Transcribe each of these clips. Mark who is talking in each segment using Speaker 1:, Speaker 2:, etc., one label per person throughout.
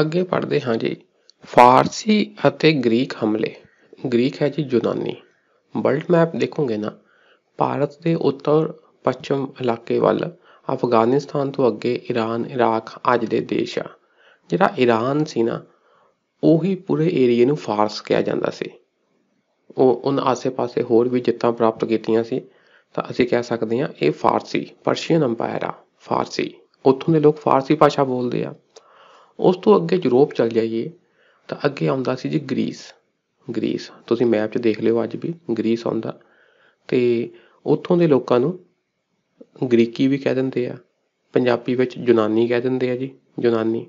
Speaker 1: ਅੱਗੇ ਪੜ੍ਹਦੇ ਹਾਂ ਜੀ ਫਾਰਸੀ ਅਤੇ ਗ੍ਰੀਕ ਹਮਲੇ ਗ੍ਰੀਕ ਹੈ ਜੀ ਯੂਨਾਨੀ ਵਰਲਡ ਮੈਪ ਦੇਖੋਗੇ ਨਾ ਭਾਰਤ ਦੇ ਉੱਤਰ ਪੱਛਮ ਇਲਾਕੇ ਵੱਲ ਅਫਗਾਨਿਸਤਾਨ ਤੋਂ ਅੱਗੇ ਈਰਾਨ ਇਰਾਕ ਅੱਜ ਦੇ ਦੇਸ਼ ਆ ਜਿਹੜਾ ਈਰਾਨ ਸੀ ਨਾ ਉਹੀ ਪੂਰੇ ਏਰੀਏ ਨੂੰ ਫਾਰਸ ਕਿਹਾ ਜਾਂਦਾ ਸੀ ਉਹ ਉਹਨਾਂ ਆਸ ਪਾਸੇ ਹੋਰ ਵੀ ਜਿੱਤਾਂ ਪ੍ਰਾਪਤ ਕੀਤੀਆਂ ਸੀ ਤਾਂ ਅਸੀਂ ਕਹਿ ਸਕਦੇ ਹਾਂ ਇਹ ਫਾਰਸੀ ਪਰਸ਼ੀਅਨ ਅੰਪਾਇਰ ਆ ਫਾਰਸੀ ਉੱਥੋਂ ਦੇ ਲੋਕ ਫਾਰਸੀ ਭਾਸ਼ਾ ਬੋਲਦੇ ਆ ਉਸ ਤੋਂ ਅੱਗੇ ਯੂਰਪ ਚਲ ਜਾਈਏ ਤਾਂ ਅੱਗੇ ਆਉਂਦਾ ਸੀ ਜੀ ਗ੍ਰੀਸ ਗ੍ਰੀਸ ਤੁਸੀਂ ਮੈਪ 'ਚ ਦੇਖ ਲਿਓ ਅੱਜ ਵੀ ਗ੍ਰੀਸ ਆਉਂਦਾ ਤੇ ਉੱਥੋਂ ਦੇ ਲੋਕਾਂ ਨੂੰ ਗ੍ਰੀਕੀ ਵੀ ਕਹਿ ਦਿੰਦੇ ਆ ਪੰਜਾਬੀ ਵਿੱਚ ਯੂਨਾਨੀ ਕਹਿ ਦਿੰਦੇ ਆ ਜੀ ਯੂਨਾਨੀ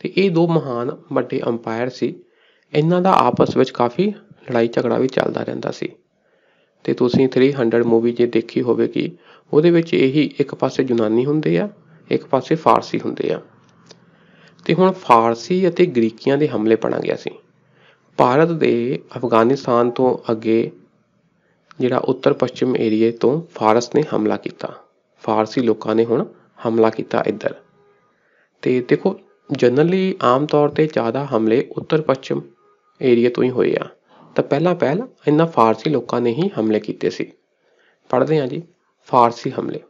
Speaker 1: ਤੇ ਇਹ ਦੋ ਮਹਾਨ ਵੱਡੇ ਅੰਪਾਇਰ ਸੀ ਇਹਨਾਂ ਦਾ ਆਪਸ ਵਿੱਚ ਕਾਫੀ ਲੜਾਈ ਝਗੜਾ ਵੀ ਚੱਲਦਾ ਰਹਿੰਦਾ ਸੀ ਤੇ ਤੁਸੀਂ 300 ਮੂਵੀ ਜੇ ਦੇਖੀ ਹੋਵੇਗੀ ਉਹਦੇ ਵਿੱਚ ਇਹੀ ਇੱਕ ਪਾਸੇ ਯੂਨਾਨੀ ਹੁੰਦੇ ਆ ਇੱਕ ਪਾਸੇ ਫਾਰਸੀ ਹੁੰਦੇ ਆ ਤੇ ਹੁਣ ਫਾਰਸੀ ਅਤੇ ਗ੍ਰੀਕੀਆਂ ਦੇ ਹਮਲੇ ਪੜਾ ਗਿਆ ਸੀ ਭਾਰਤ ਦੇ ਅਫਗਾਨਿਸਤਾਨ ਤੋਂ ਅੱਗੇ ਜਿਹੜਾ ਉੱਤਰ ਪੱਛਮ ਏਰੀਏ ਤੋਂ ਫਾਰਸ ਨੇ ਹਮਲਾ ਕੀਤਾ ਫਾਰਸੀ ਲੋਕਾਂ ਨੇ ਹੁਣ ਹਮਲਾ ਕੀਤਾ ਇੱਧਰ ਤੇ ਦੇਖੋ ਜਨਰਲੀ ਆਮ ਤੌਰ ਤੇ ਜ਼ਿਆਦਾ ਹਮਲੇ ਉੱਤਰ ਪੱਛਮ ਏਰੀਆ ਤੋਂ ਹੀ ਹੋਏ ਆ ਤਾਂ ਪਹਿਲਾ ਪਹਿਲ ਇਹਨਾਂ ਫਾਰਸੀ ਲੋਕਾਂ ਨੇ ਹੀ ਹਮਲੇ ਕੀਤੇ ਸੀ ਪੜ੍ਹਦੇ ਹਾਂ ਜੀ ਫਾਰਸੀ ਹਮਲੇ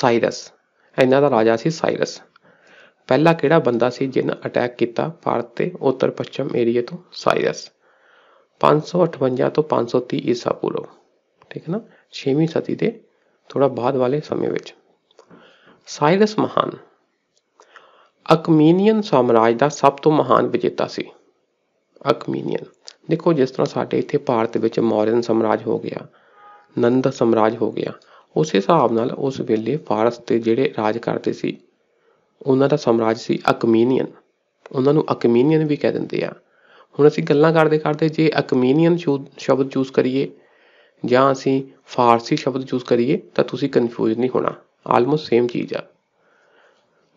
Speaker 1: ਸਾਇਰਸ ਇਹਨਾਂ ਦਾ ਰਾਜਾ ਸੀ ਸਾਇਰਸ ਪਹਿਲਾ ਕਿਹੜਾ ਬੰਦਾ ਸੀ ਜਿਨ ਅਟੈਕ ਕੀਤਾ ਭਾਰਤ ਤੇ ਉੱਤਰ ਪੱਛਮ ਏਰੀਆ ਤੋਂ ਸਾਇਰਸ 558 ਤੋਂ 530 ਈਸਾ ਪੂਰਵ ਠੀਕ ਹੈ ਨਾ 6ਵੀਂ ਸਦੀ ਦੇ ਥੋੜਾ ਬਾਅਦ ਵਾਲੇ ਸਮੇਂ ਵਿੱਚ ਸਾਇਰਸ ਮਹਾਨ ਅਕਮੀਨੀਅਨ ਸਾਮਰਾਜ ਦਾ ਸਭ ਤੋਂ ਮਹਾਨ ਵਿਜੇਤਾ ਸੀ ਅਕਮੀਨੀਅਨ ਦੇਖੋ ਜਿਸ ਤਰ੍ਹਾਂ ਸਾਡੇ ਇੱਥੇ ਭਾਰਤ ਵਿੱਚ ਮੌਰੀਅਨ ਸਾਮਰਾਜ ਹੋ ਗਿਆ ਨੰਦ ਸਾਮਰਾਜ ਹੋ ਗਿਆ ਉਸੇ ਹਿਸਾਬ ਨਾਲ ਉਸ ਵੇਲੇ ਫਾਰਸ ਤੇ ਜਿਹੜੇ ਰਾਜ ਕਰਦੇ ਸੀ ਉਹਨਾਂ ਦਾ ਸਮਰਾਜ ਸੀ ਅਕਮੀਨੀਅਨ ਉਹਨਾਂ ਨੂੰ ਅਕਮੀਨੀਅਨ ਵੀ ਕਹਿ ਦਿੰਦੇ ਆ ਹੁਣ ਅਸੀਂ ਗੱਲਾਂ ਕਰਦੇ ਕਰਦੇ ਜੇ ਅਕਮੀਨੀਅਨ ਸ਼ਬਦ ਚੂਜ਼ ਕਰੀਏ ਜਾਂ ਅਸੀਂ ਫਾਰਸੀ ਸ਼ਬਦ ਚੂਜ਼ ਕਰੀਏ ਤਾਂ ਤੁਸੀਂ ਕਨਫਿਊਜ਼ ਨਹੀਂ ਹੋਣਾ ਆਲਮੋਸਟ ਸੇਮ ਚੀਜ਼ ਆ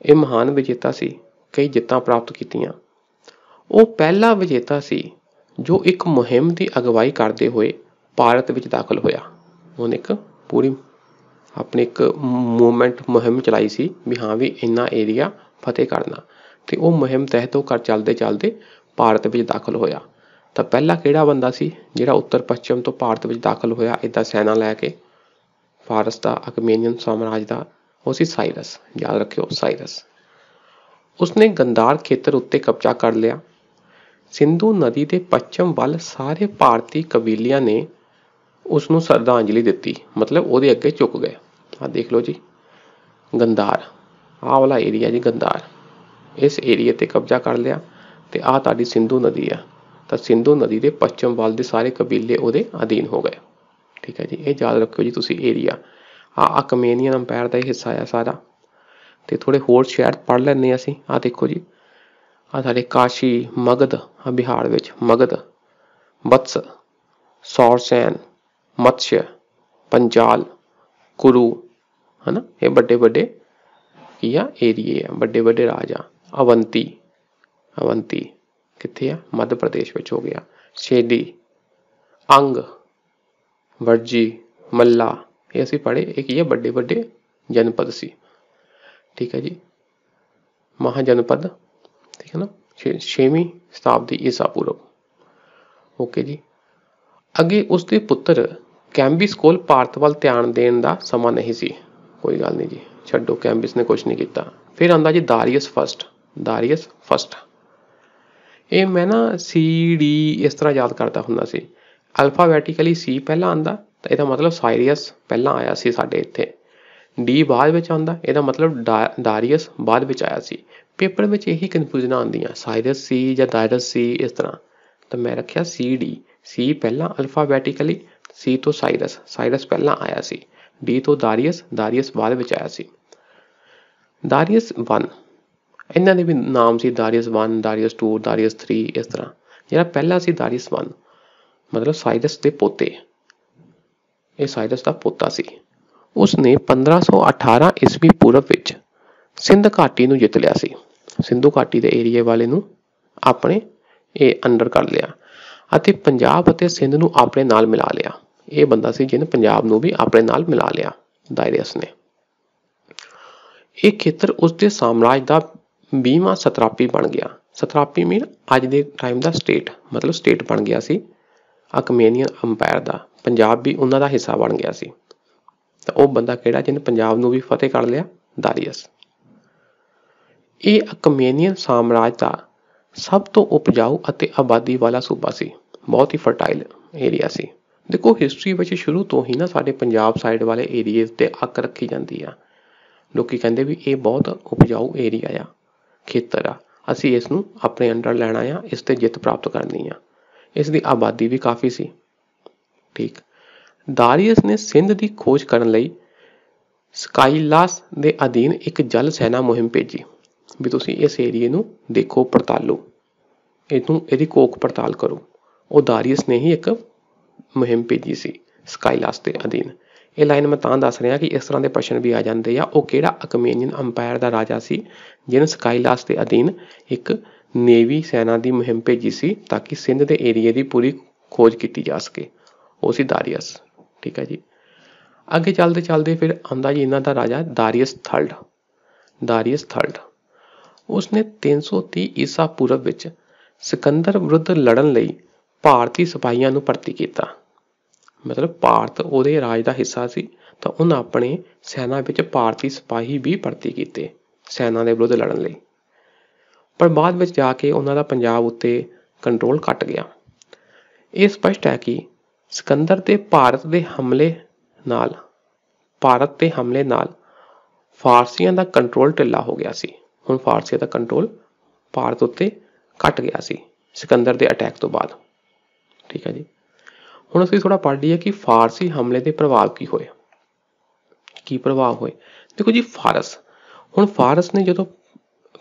Speaker 1: ਇਹ ਮਹਾਨ ਵਿਜੇਤਾ ਸੀ ਕਈ ਜਿੱਤਾਂ ਪ੍ਰਾਪਤ ਕੀਤੀਆਂ ਉਹ ਪਹਿਲਾ ਵਿਜੇਤਾ ਸੀ ਜੋ ਇੱਕ ਮੁਹਿੰਮ ਦੀ ਅਗਵਾਈ ਕਰਦੇ ਹੋਏ ਭਾਰਤ ਵਿੱਚ ਦਾਖਲ ਹੋਇਆ ਉਹਨੇ ਇੱਕ ਪੂਰੀ ਆਪਣੇ ਇੱਕ ਮੂਵਮੈਂਟ ਮੁਹਿੰਮ ਚਲਾਈ ਸੀ ਵੀ ਹਾਂ ਵੀ ਇੰਨਾ ਏਰੀਆ ਫਤਿਹ ਕਰਨਾ ਤੇ ਉਹ ਮੁਹਿੰਮ ਤਹਿਤ ਉਹ ਕਰ ਚੱਲਦੇ ਚੱਲਦੇ ਭਾਰਤ ਵਿੱਚ ਦਾਖਲ ਹੋਇਆ ਤਾਂ ਪਹਿਲਾ ਕਿਹੜਾ ਬੰਦਾ ਸੀ ਜਿਹੜਾ ਉੱਤਰ ਪੱਛਮ ਤੋਂ ਭਾਰਤ ਵਿੱਚ ਦਾਖਲ ਹੋਇਆ ਇਦਾਂ ਸੈਨਾ ਲੈ ਕੇ ਫਾਰਸ ਦਾ ਅਕਮੇਨੀਅਨ ਸਾਮਰਾਜ ਦਾ ਉਹ ਸੀ ਸਾਇਰਸ ਯਾਦ ਰੱਖਿਓ ਸਾਇਰਸ ਉਸਨੇ ਗੰਦਾਰ ਖੇਤਰ ਉੱਤੇ ਕਬਜ਼ਾ ਕਰ ਲਿਆ ਸਿੰਧੂ ਨਦੀ ਦੇ ਪੱਛਮ ਵੱਲ ਸਾਰੇ ਭਾਰਤੀ ਕਬੀਲਿਆਂ ਨੇ ਉਸ ਨੂੰ ਸ਼ਰਧਾਂਜਲੀ ਦਿੱਤੀ ਮਤਲਬ ਉਹਦੇ ਅੱਗੇ ਝੁਕ ਗਏ ਆ ਦੇਖ ਲਓ ਜੀ ਗੰਦਾਰ ਆਹ ਵਾਲਾ ਏਰੀਆ ਜੀ ਗੰਦਾਰ ਇਸ ਏਰੀਆ ਤੇ ਕਬਜ਼ਾ ਕਰ ਲਿਆ ਤੇ ਆ ਤੁਹਾਡੀ ਸਿੰਧੂ ਨਦੀ ਆ ਤਾਂ ਸਿੰਧੂ ਨਦੀ ਦੇ ਪੱਛਮ ਵੱਲ ਦੇ ਸਾਰੇ ਕਬੀਲੇ ਉਹਦੇ ਅਧੀਨ ਹੋ ਗਏ ਠੀਕ ਹੈ ਜੀ ਇਹ ਯਾਦ ਰੱਖਿਓ ਜੀ ਤੁਸੀਂ ਏਰੀਆ ਆ ਅਕਮੇਨੀਅਨ ਅੰਪਾਇਰ ਦਾ ਹਿੱਸਾ ਆ ਸਾਰਾ ਤੇ ਥੋੜੇ ਹੋਰ ਸ਼ਹਿਰ ਪੜ ਲੈਣੇ ਅਸੀਂ ਆ ਦੇਖੋ ਜੀ ਆ ਸਾਡੇ ਕਾਸ਼ੀ ਮਗਧ ਆ ਬਿਹਾਰ ਵਿੱਚ ਮਗਧ ਬਤਸ ਸੌਰਸੈਨ ਮਤਸਯ ਪੰਜਾਲ ਕੁਰੂ ਹਨਾ ਇਹ ਵੱਡੇ ਵੱਡੇ ਕੀ ਆ ਏਰੀਏ ਆ ਵੱਡੇ ਵੱਡੇ ਰਾਜ ਆ ਅਵੰਤੀ ਅਵੰਤੀ ਕਿੱਥੇ ਆ ਮੱਧ ਪ੍ਰਦੇਸ਼ ਵਿੱਚ ਹੋ ਗਿਆ ਛੇਦੀ ਅੰਗ ਵਰਜੀ ਮੱਲਾ ਇਹ ਅਸੀਂ ਪੜ੍ਹੇ ਇਹ ਕੀ ਆ ਵੱਡੇ ਵੱਡੇ ਜਨਪਦ ਸੀ ਠੀਕ ਹੈ ਜੀ ਮਹਾ ਜਨਪਦ ਠੀਕ ਹੈ ਨਾ 6ਵੀਂ ਸ਼ਤਾਬਦੀ ਈਸਾ ਪੂਰਵ ਓਕੇ ਜੀ ਅੱਗੇ ਉਸ ਦੇ ਪੁੱਤਰ ਕੈਂਬਿਸ ਕੋਲ ਭਾਰਤ ਵੱਲ ਧਿਆਨ ਦੇਣ ਦਾ ਸਮਾਂ ਨਹੀਂ ਸੀ ਕੋਈ ਗੱਲ ਨਹੀਂ ਜੀ ਛੱਡੋ ਕੈਂਬਿਸ ਨੇ ਕੁਝ ਨਹੀਂ ਕੀਤਾ ਫਿਰ ਆਂਦਾ ਜੀ ਦਾਰੀਅਸ ਫਸਟ ਦਾਰੀਅਸ ਫਸਟ ਇਹ ਮੈਂ ਨਾ ਸੀ ਡੀ ਇਸ ਤਰ੍ਹਾਂ ਯਾਦ ਕਰਦਾ ਹੁੰਦਾ ਸੀ ਅਲਫਾਬੈਟਿਕਲੀ ਸੀ ਪਹਿਲਾਂ ਆਂਦਾ ਤਾਂ ਇਹਦਾ ਮਤਲਬ ਸਾਇਰੀਅਸ ਪਹਿਲਾਂ ਆਇਆ ਸੀ ਸਾਡੇ ਇੱਥੇ ਡੀ ਬਾਅਦ ਵਿੱਚ ਆਉਂਦਾ ਇਹਦਾ ਮਤਲਬ ਦਾਰੀਅਸ ਬਾਅਦ ਵਿੱਚ ਆਇਆ ਸੀ ਪੇਪਰ ਵਿੱਚ ਇਹੀ ਕਨਫਿਊਜ਼ਨ ਆਉਂਦੀਆਂ ਸਾਇਰਸ ਸੀ ਜਾਂ ਦਾਰੀਅਸ ਸੀ ਇਸ ਤਰ੍ਹਾਂ ਤਾਂ ਮੈਂ ਰੱਖਿਆ ਸੀ ਡੀ ਸੀ ਪਹਿਲਾਂ ਅਲਫਾਬੈਟਿਕਲੀ ਸੀ ਤੋਂ ਸਾਇਰਸ ਸਾਇਰਸ ਪਹਿਲਾਂ ਆਇਆ ਸੀ ਡੀ ਤੋਂ ਦਾਰੀਅਸ ਦਾਰੀਅਸ ਬਾਅਦ ਵਿੱਚ ਆਇਆ ਸੀ ਦਾਰੀਅਸ 1 ਇਹਨਾਂ ਦੇ ਵੀ ਨਾਮ ਸੀ ਦਾਰੀਅਸ 1 ਦਾਰੀਅਸ 2 ਦਾਰੀਅਸ 3 ਇਸ ਤਰ੍ਹਾਂ ਜਿਹੜਾ ਪਹਿਲਾ ਸੀ ਦਾਰੀਅਸ 1 ਮਤਲਬ ਸਾਇਰਸ ਦੇ ਪੋਤੇ ਇਹ ਸਾਇਰਸ ਦਾ ਪੋਤਾ ਸੀ ਉਸਨੇ 1518 ਈਸਵੀ ਪੂਰਵ ਵਿੱਚ ਸਿੰਧ ਘਾਟੀ ਨੂੰ ਜਿੱਤ ਲਿਆ ਸੀ ਸਿੰਧੂ ਘਾਟੀ ਦੇ ਏਰੀਆ ਵਾਲੇ ਨੂੰ ਆਪਣੇ ਇਹ ਅੰਡਰ ਕਰ ਲਿਆ ਅਤੇ ਪੰਜਾਬ ਅਤੇ ਸਿੰਧ ਨੂੰ ਆਪਣੇ ਨਾਲ ਮਿਲਾ ਲਿਆ ਇਹ ਬੰਦਾ ਸੀ ਜਿਹਨੇ ਪੰਜਾਬ ਨੂੰ ਵੀ ਆਪਣੇ ਨਾਲ ਮਿਲਾ ਲਿਆ ਡਾਇਰੀਅਸ ਨੇ ਇਹ ਖੇਤਰ ਉਸ ਦੇ ਸਾਮਰਾਜ ਦਾ 20ਵਾਂ ਸਤਰਾਪੀ ਬਣ ਗਿਆ ਸਤਰਾਪੀ ਮੀਨ ਅੱਜ ਦੇ ਟਾਈਮ ਦਾ ਸਟੇਟ ਮਤਲਬ ਸਟੇਟ ਬਣ ਗਿਆ ਸੀ ਅਕਮੇਨੀਅਨ ਅੰਪਾਇਰ ਦਾ ਪੰਜਾਬ ਵੀ ਉਹਨਾਂ ਦਾ ਹਿੱਸਾ ਬਣ ਗਿਆ ਸੀ ਤਾਂ ਉਹ ਬੰਦਾ ਕਿਹੜਾ ਜਿਹਨੇ ਪੰਜਾਬ ਨੂੰ ਵੀ ਫਤਿਹ ਕਰ ਲਿਆ ਦਾਰੀਅਸ ਇਹ ਅਕਮੇਨੀਅਨ ਸਾਮਰਾਜ ਦਾ ਸਭ ਤੋਂ ਉਪਜਾਊ ਅਤੇ ਆਬਾਦੀ ਵਾਲਾ ਸੂਬਾ ਸੀ ਬਹੁਤ ਹੀ ਫਰਟਾਈਲ ਏਰੀਆ ਸੀ ਦੇਖੋ ਹਿਸਟਰੀ ਵਿੱਚ ਸ਼ੁਰੂ ਤੋਂ ਹੀ ਨਾ ਸਾਡੇ ਪੰਜਾਬ ਸਾਈਡ ਵਾਲੇ ਏਰੀਆਜ਼ ਤੇ ਅੱਕ ਰੱਖੀ ਜਾਂਦੀ ਆ ਲੋਕੀ ਕਹਿੰਦੇ ਵੀ ਇਹ ਬਹੁਤ ਉਪਜਾਊ ਏਰੀਆ ਆ ਖੇਤਰ ਆ ਅਸੀਂ ਇਸ ਨੂੰ ਆਪਣੇ ਅੰਡਰ ਲੈਣਾ ਆ ਇਸ ਤੇ ਜਿੱਤ ਪ੍ਰਾਪਤ ਕਰਨੀ ਆ ਇਸ ਦੀ ਆਬਾਦੀ ਵੀ ਕਾਫੀ ਸੀ ਠੀਕ ਦਾਰੀਅਸ ਨੇ ਸਿੰਧ ਦੀ ਖੋਜ ਕਰਨ ਲਈ ਸਕਾਈਲਾਸ ਦੇ ਅਧੀਨ ਇੱਕ ਜਲ ਸੈਨਾ ਮੁਹਿੰਮ ਭੇਜੀ ਵੀ ਤੁਸੀਂ ਇਸ ਏਰੀਏ ਨੂੰ ਦੇਖੋ ਪੜਤਾਲੋ ਇਹਨੂੰ ਇਹਦੀ ਕੋਖ ਪੜਤਾਲ ਕਰੋ ਉਹ ਦਾਰੀਅਸ ਨੇ ਹੀ ਇੱਕ ਮੁਹਿੰਮ ਭੇਜੀ ਸੀ ਸਕਾਈਲਾਸ ਦੇ ਅਧੀਨ ਇਹ ਲਾਈਨ ਮੈਂ ਤਾਂ ਦੱਸ ਰਿਹਾ ਕਿ ਇਸ ਤਰ੍ਹਾਂ ਦੇ ਪ੍ਰਸ਼ਨ ਵੀ ਆ ਜਾਂਦੇ ਆ ਉਹ ਕਿਹੜਾ ਅਕਮੇਨੀਅਨ ਅੰਪਾਇਰ ਦਾ ਰਾਜਾ ਸੀ ਜਿਹਨੇ ਸਕਾਈਲਾਸ ਦੇ ਅਧੀਨ ਇੱਕ ਨੇਵੀ ਸੈਨਾ ਦੀ ਮੁਹਿੰਮ ਭੇਜੀ ਸੀ ਤਾਂ ਕਿ ਸਿੰਧ ਦੇ ਏਰੀਏ ਦੀ ਪੂਰੀ ਖੋਜ ਕੀਤੀ ਜਾ ਸਕੇ ਉਹ ਸੀ ਦਾਰੀਅਸ ਠੀਕ ਹੈ ਜੀ ਅੱਗੇ ਚੱਲਦੇ ਚੱਲਦੇ ਫਿਰ ਆਂਦਾ ਜੀ ਇਹਨਾਂ ਦਾ ਰਾਜਾ ਦਾਰੀਅਸ ਥਰਡ ਦਾਰੀਅਸ ਥਰਡ ਉਸਨੇ 330 ਈਸਾ ਪੂਰਵ ਵਿੱਚ ਸਿਕੰਦਰ ਵਿਰੁੱਧ ਲੜਨ ਲਈ ਭਾਰਤੀ ਸਿਪਾਹੀਆਂ ਨੂੰ ਭਰਤੀ ਕੀਤਾ ਮਤਲਬ ਭਾਰਤ ਉਹਦੇ ਰਾਜ ਦਾ ਹਿੱਸਾ ਸੀ ਤਾਂ ਉਹਨਾਂ ਆਪਣੇ ਸੈਨਾ ਵਿੱਚ ਭਾਰਤੀ ਸਿਪਾਹੀ ਵੀ ਭਰਤੀ ਕੀਤੇ ਸੈਨਾ ਦੇ ਵਿਰੁੱਧ ਲੜਨ ਲਈ ਪਰ ਬਾਅਦ ਵਿੱਚ ਜਾ ਕੇ ਉਹਨਾਂ ਦਾ ਪੰਜਾਬ ਉੱਤੇ ਕੰਟਰੋਲ ਘਟ ਗਿਆ ਇਹ ਸਪਸ਼ਟ ਹੈ ਕਿ ਸਿਕੰਦਰ ਤੇ ਭਾਰਤ ਦੇ ਹਮਲੇ ਨਾਲ ਭਾਰਤ ਤੇ ਹਮਲੇ ਨਾਲ ਫਾਰਸੀਆਂ ਦਾ ਕੰਟਰੋਲ ਢਿੱਲਾ ਹੋ ਗਿਆ ਸੀ ਹੁਣ ਫਾਰਸੀਆ ਦਾ ਕੰਟਰੋਲ ਭਾਰਤ ਉੱਤੇ ਘਟ ਗਿਆ ਸੀ ਸਿਕੰਦਰ ਦੇ ਅਟੈਕ ਤੋਂ ਬਾਅਦ ਠੀਕ ਹੈ ਜੀ ਹੁਣ ਅਸੀਂ ਥੋੜਾ ਪੜ੍ਹ ਲਈਏ ਕਿ ਫਾਰਸੀ ਹਮਲੇ ਦੇ ਪ੍ਰਭਾਵ ਕੀ ਹੋਏ ਕੀ ਪ੍ਰਭਾਵ ਹੋਏ ਦੇਖੋ ਜੀ ਫਾਰਸ ਹੁਣ ਫਾਰਸ ਨੇ ਜਦੋਂ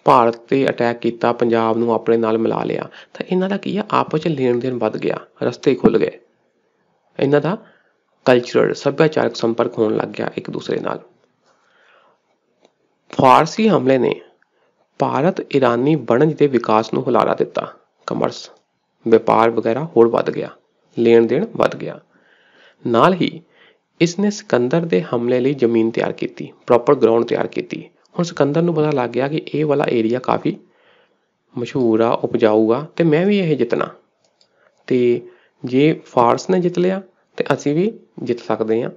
Speaker 1: ਭਾਰਤ ਤੇ ਅਟੈਕ ਕੀਤਾ ਪੰਜਾਬ ਨੂੰ ਆਪਣੇ ਨਾਲ ਮਿਲਾ ਲਿਆ ਤਾਂ ਇਹਨਾਂ ਦਾ ਕੀ ਆ ਆਪਸ ਵਿੱਚ ਲੈਣ ਦੇਣ ਵੱਧ ਗਿਆ ਰਸਤੇ ਖੁੱਲ ਗਏ ਇਹਨਾਂ ਦਾ ਕਲਚਰਲ ਸੱਭਿਆਚਾਰਕ ਸੰਪਰਕ ਹੋਣ ਲੱਗ ਗਿਆ ਇੱਕ ਦੂਸਰੇ ਨਾਲ ਫਾਰਸੀ ਹਮਲੇ ਨੇ ਭਾਰਤ ਇਰਾਨੀ ਵਣਜ ਦੇ ਵਿਕਾਸ ਨੂੰ ਹੁਲਾਰਾ ਦਿੱਤਾ ਕਮਰਸ ਵਪਾਰ ਵਗੈਰਾ ਹੋਰ ਵੱਧ ਗਿਆ ਲੈਣ ਦੇਣ ਵੱਧ ਗਿਆ ਨਾਲ ਹੀ ਇਸ ਨੇ ਸਿਕੰਦਰ ਦੇ ਹਮਲੇ ਲਈ ਜ਼ਮੀਨ ਤਿਆਰ ਕੀਤੀ ਪ੍ਰੋਪਰ ਗਰਾਊਂਡ ਤਿਆਰ ਕੀਤੀ ਹੁਣ ਸਿਕੰਦਰ ਨੂੰ ਪਤਾ ਲੱਗ ਗਿਆ ਕਿ ਇਹ ਵਾਲਾ ਏਰੀਆ ਕਾਫੀ ਮਸ਼ਹੂਰ ਆ ਉਪਜਾਊ ਆ ਤੇ ਮੈਂ ਵੀ ਇਹ ਜਿੱਤਣਾ ਤੇ ਜੇ ਫਾਰਸ ਨੇ ਜਿੱਤ ਲਿਆ ਤੇ ਅਸੀਂ ਵੀ ਜਿੱਤ ਸਕਦੇ ਆ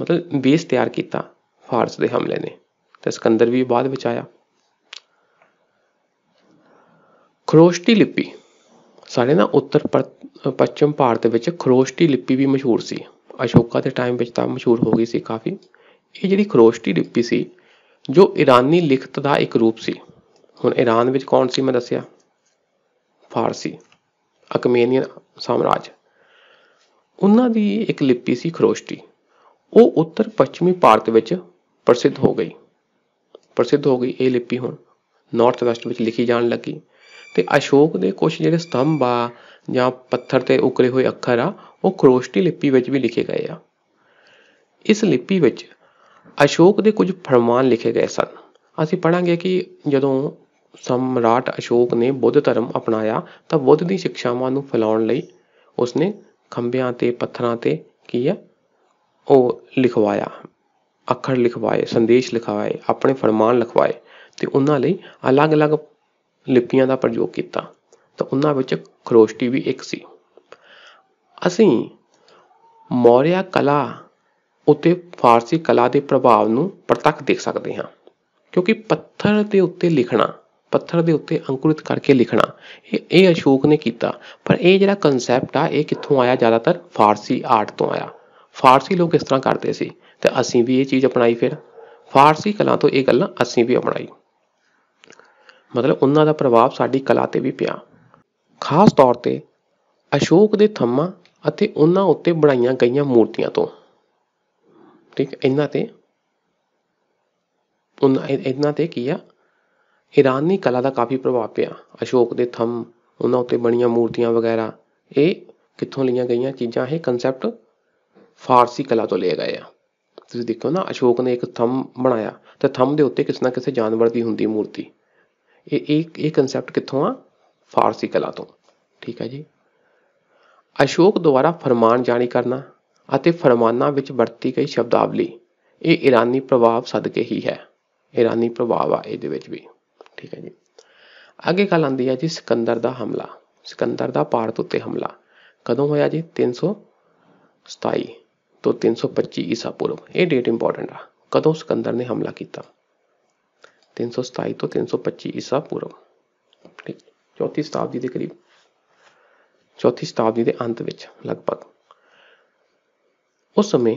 Speaker 1: ਮਤਲਬ ਬੇਸ ਤਿਆਰ ਕੀਤਾ ਫਾਰਸ ਦੇ ਹਮਲੇ ਨੇ ਤੇ ਸਿਕੰਦਰ ਵੀ ਬਾਅਦ ਵਿੱਚ ਆਇਆ ਖਰੋਸ਼ਟੀ ਲਿਪੀ ਸਾਡੇ ਨਾ ਉੱਤਰ ਪੱਛਮ ਭਾਰਤ ਵਿੱਚ ਖਰੋਸ਼ਟੀ ਲਿਪੀ ਵੀ ਮਸ਼ਹੂਰ ਸੀ ਅਸ਼ੋਕਾ ਦੇ ਟਾਈਮ ਵਿੱਚ ਤਾਂ ਮਸ਼ਹੂਰ ਹੋ ਗਈ ਸੀ ਕਾਫੀ ਇਹ ਜਿਹੜੀ ਖਰੋਸ਼ਟੀ ਲਿਪੀ ਸੀ ਜੋ ਇਰਾਨੀ ਲਿਖਤ ਦਾ ਇੱਕ ਰੂਪ ਸੀ ਹੁਣ ਈਰਾਨ ਵਿੱਚ ਕੌਣ ਸੀ ਮੈਂ ਦੱਸਿਆ ਫਾਰਸੀ ਅਕਮੇਨੀਅਨ ਸਾਮਰਾਜ ਉਹਨਾਂ ਦੀ ਇੱਕ ਲਿਪੀ ਸੀ ਖਰੋਸ਼ਟੀ ਉਹ ਉੱਤਰ ਪੱਛਮੀ ਭਾਰਤ ਵਿੱਚ ਪ੍ਰਸਿੱਧ ਹੋ ਗਈ ਪ੍ਰਸਿੱਧ ਹੋ ਗਈ ਇਹ ਲਿਪੀ ਹੁਣ ਨਾਰਥ ਵੈਸਟ ਵਿੱਚ ਲਿਖੀ ਜਾਣ ਲੱਗੀ ਤੇ ਅਸ਼ੋਕ ਦੇ ਕੁਝ ਜਿਹੜੇ ਸਤੰਭ ਆ ਜਾਂ ਪੱਥਰ ਤੇ ਉਕਰੇ ਹੋਏ ਅੱਖਰ ਆ ਉਹ ਖਰੋਸ਼ਟੀ ਲਿਪੀ ਵਿੱਚ ਵੀ ਲਿਖੇ ਗਏ ਆ ਇਸ ਲਿਪੀ ਵਿੱਚ ਅਸ਼ੋਕ ਦੇ ਕੁਝ ਫਰਮਾਨ ਲਿਖੇ ਗਏ ਸਨ ਅਸੀਂ ਪੜਾਂਗੇ ਕਿ ਜਦੋਂ ਸਮਰਾਟ ਅਸ਼ੋਕ ਨੇ ਬੁੱਧ ਧਰਮ ਅਪਣਾਇਆ ਤਾਂ ਬੁੱਧ ਦੀ ਸਿੱਖਿਆਵਾਂ ਨੂੰ ਫੈਲਾਉਣ ਲਈ ਉਸਨੇ ਖੰਭਿਆਂ ਤੇ ਪੱਥਰਾਂ ਤੇ ਕੀ ਆ ਉਹ ਲਿਖਵਾਇਆ ਅੱਖਰ ਲਿਖਵਾਏ ਸੰਦੇਸ਼ ਲਿਖਵਾਏ ਆਪਣੇ ਫਰਮਾਨ ਲਿਖਵਾਏ ਤੇ ਉਹਨਾਂ ਲਈ ਅਲੱਗ-ਅਲੱਗ ਲਿਪੀਆਂ ਦਾ ਪ੍ਰਯੋਗ ਕੀਤਾ ਤਾਂ ਉਹਨਾਂ ਵਿੱਚ ਖਰੋਸ਼ਟੀ ਵੀ ਇੱਕ ਸੀ ਅਸੀਂ ਮੌਰੀਆ ਕਲਾ ਉਤੇ ਫਾਰਸੀ ਕਲਾ ਦੇ ਪ੍ਰਭਾਵ ਨੂੰ ਪ੍ਰਤੱਖ ਦੇਖ ਸਕਦੇ ਹਾਂ ਕਿਉਂਕਿ ਪੱਥਰ ਦੇ ਉੱਤੇ ਲਿਖਣਾ ਪੱਥਰ ਦੇ ਉੱਤੇ ਅੰਕੁਰਿਤ ਕਰਕੇ ਲਿਖਣਾ ਇਹ ਅਸ਼ੋਕ ਨੇ ਕੀਤਾ ਪਰ ਇਹ ਜਿਹੜਾ ਕਨਸੈਪਟ ਆ ਇਹ ਕਿੱਥੋਂ ਆਇਆ ਜ਼ਿਆਦਾਤਰ ਫਾਰਸੀ ਆਰਟ ਤੋਂ ਆਇਆ ਫਾਰਸੀ ਲੋਕ ਇਸ ਤਰ੍ਹਾਂ ਕਰਦੇ ਸੀ ਤੇ ਅਸੀਂ ਵੀ ਇਹ ਚੀਜ਼ ਅਪਣਾਈ ਫਿਰ ਫਾਰਸੀ ਕਲਾ ਤੋਂ ਇਹ ਗੱਲਾਂ ਅਸੀਂ ਵੀ ਅਪਣਾਈ ਮਤਲਬ ਉਹਨਾਂ ਦਾ ਪ੍ਰਭਾਵ ਸਾਡੀ ਕਲਾ ਤੇ ਵੀ ਪਿਆ ਖਾਸ ਤੌਰ ਤੇ ਅਸ਼ੋਕ ਦੇ ਥੰਮਾ ਅਤੇ ਉਹਨਾਂ ਉੱਤੇ ਬਣਾਈਆਂ ਗਈਆਂ ਮੂਰਤੀਆਂ ਤੋਂ ਠੀਕ ਇਹਨਾਂ ਤੇ ਉਹਨਾਂ ਇਹਨਾਂ ਤੇ ਕੀ ਆ ਕਲਾ ਦਾ ਕਾਫੀ ਪ੍ਰਭਾਵ ਪਿਆ ਅਸ਼ੋਕ ਦੇ ਥੰਮ ਉਹਨਾਂ ਉੱਤੇ ਬਣੀਆਂ ਮੂਰਤੀਆਂ ਵਗੈਰਾ ਇਹ ਕਿੱਥੋਂ ਲਈਆਂ ਗਈਆਂ ਚੀਜ਼ਾਂ ਇਹ ਕਨਸੈਪਟ ਫਾਰਸੀ ਕਲਾ ਤੋਂ ਲਏ ਗਏ ਤੁਸੀਂ ਦੇਖੋ ਨਾ ਅਸ਼ੋਕ ਨੇ ਇੱਕ ਥੰਮ ਬਣਾਇਆ ਤੇ ਥੰਮ ਦੇ ਉੱਤੇ ਕਿਸ ਨਾ ਕਿਸੇ ਜਾਨਵਰ ਦੀ ਹੁੰਦੀ ਮੂਰਤੀ ਇਹ ਇਹ ਇਹ ਕਨਸੈਪਟ ਕਿੱਥੋਂ ਆ ਫਾਰਸੀ ਕਲਾ ਤੋਂ ਠੀਕ ਹੈ ਜੀ ਅਸ਼ੋਕ ਦੁਆਰਾ ਫਰਮਾਨ ਜਾਰੀ ਕਰਨਾ ਅਤੇ ਫਰਮਾਨਾਂ ਵਿੱਚ ਵਰਤੀ ਗਈ ਸ਼ਬਦਾਵਲੀ ਇਹ ਇਰਾਨੀ ਪ੍ਰਭਾਵ ਸਦਕੇ ਹੀ ਹੈ ਇਰਾਨੀ ਪ੍ਰਭਾਵ ਆ ਇਹਦੇ ਵਿੱਚ ਵੀ ਠੀਕ ਹੈ ਜੀ ਅੱਗੇ ਗੱਲ ਆਉਂਦੀ ਹੈ ਜੀ ਸਿਕੰਦਰ ਦਾ ਹਮਲਾ ਸਿਕੰਦਰ ਦਾ ਭਾਰਤ ਉੱਤੇ ਹਮਲਾ ਕਦੋਂ ਹੋਇਆ ਜੀ 327 ਤੋਂ 325 ਈਸਾ ਪੂਰਵ ਇਹ ਡੇਟ ਇੰਪੋਰਟੈਂਟ ਆ ਕਦੋਂ ਸਿਕੰਦਰ ਨੇ ਹਮਲਾ ਕੀਤਾ 327 ਤੋਂ 325 ਈਸਾ ਪੂਰਵ ਠੀਕ ਚੌਥੀ ਸ਼ਤਾਬਦੀ ਦੇ ਕਰੀਬ ਚੌਥੀ ਸ਼ਤਾਬਦੀ ਦੇ ਅੰਤ ਵਿੱਚ ਲਗਭਗ ਉਸ ਸਮੇਂ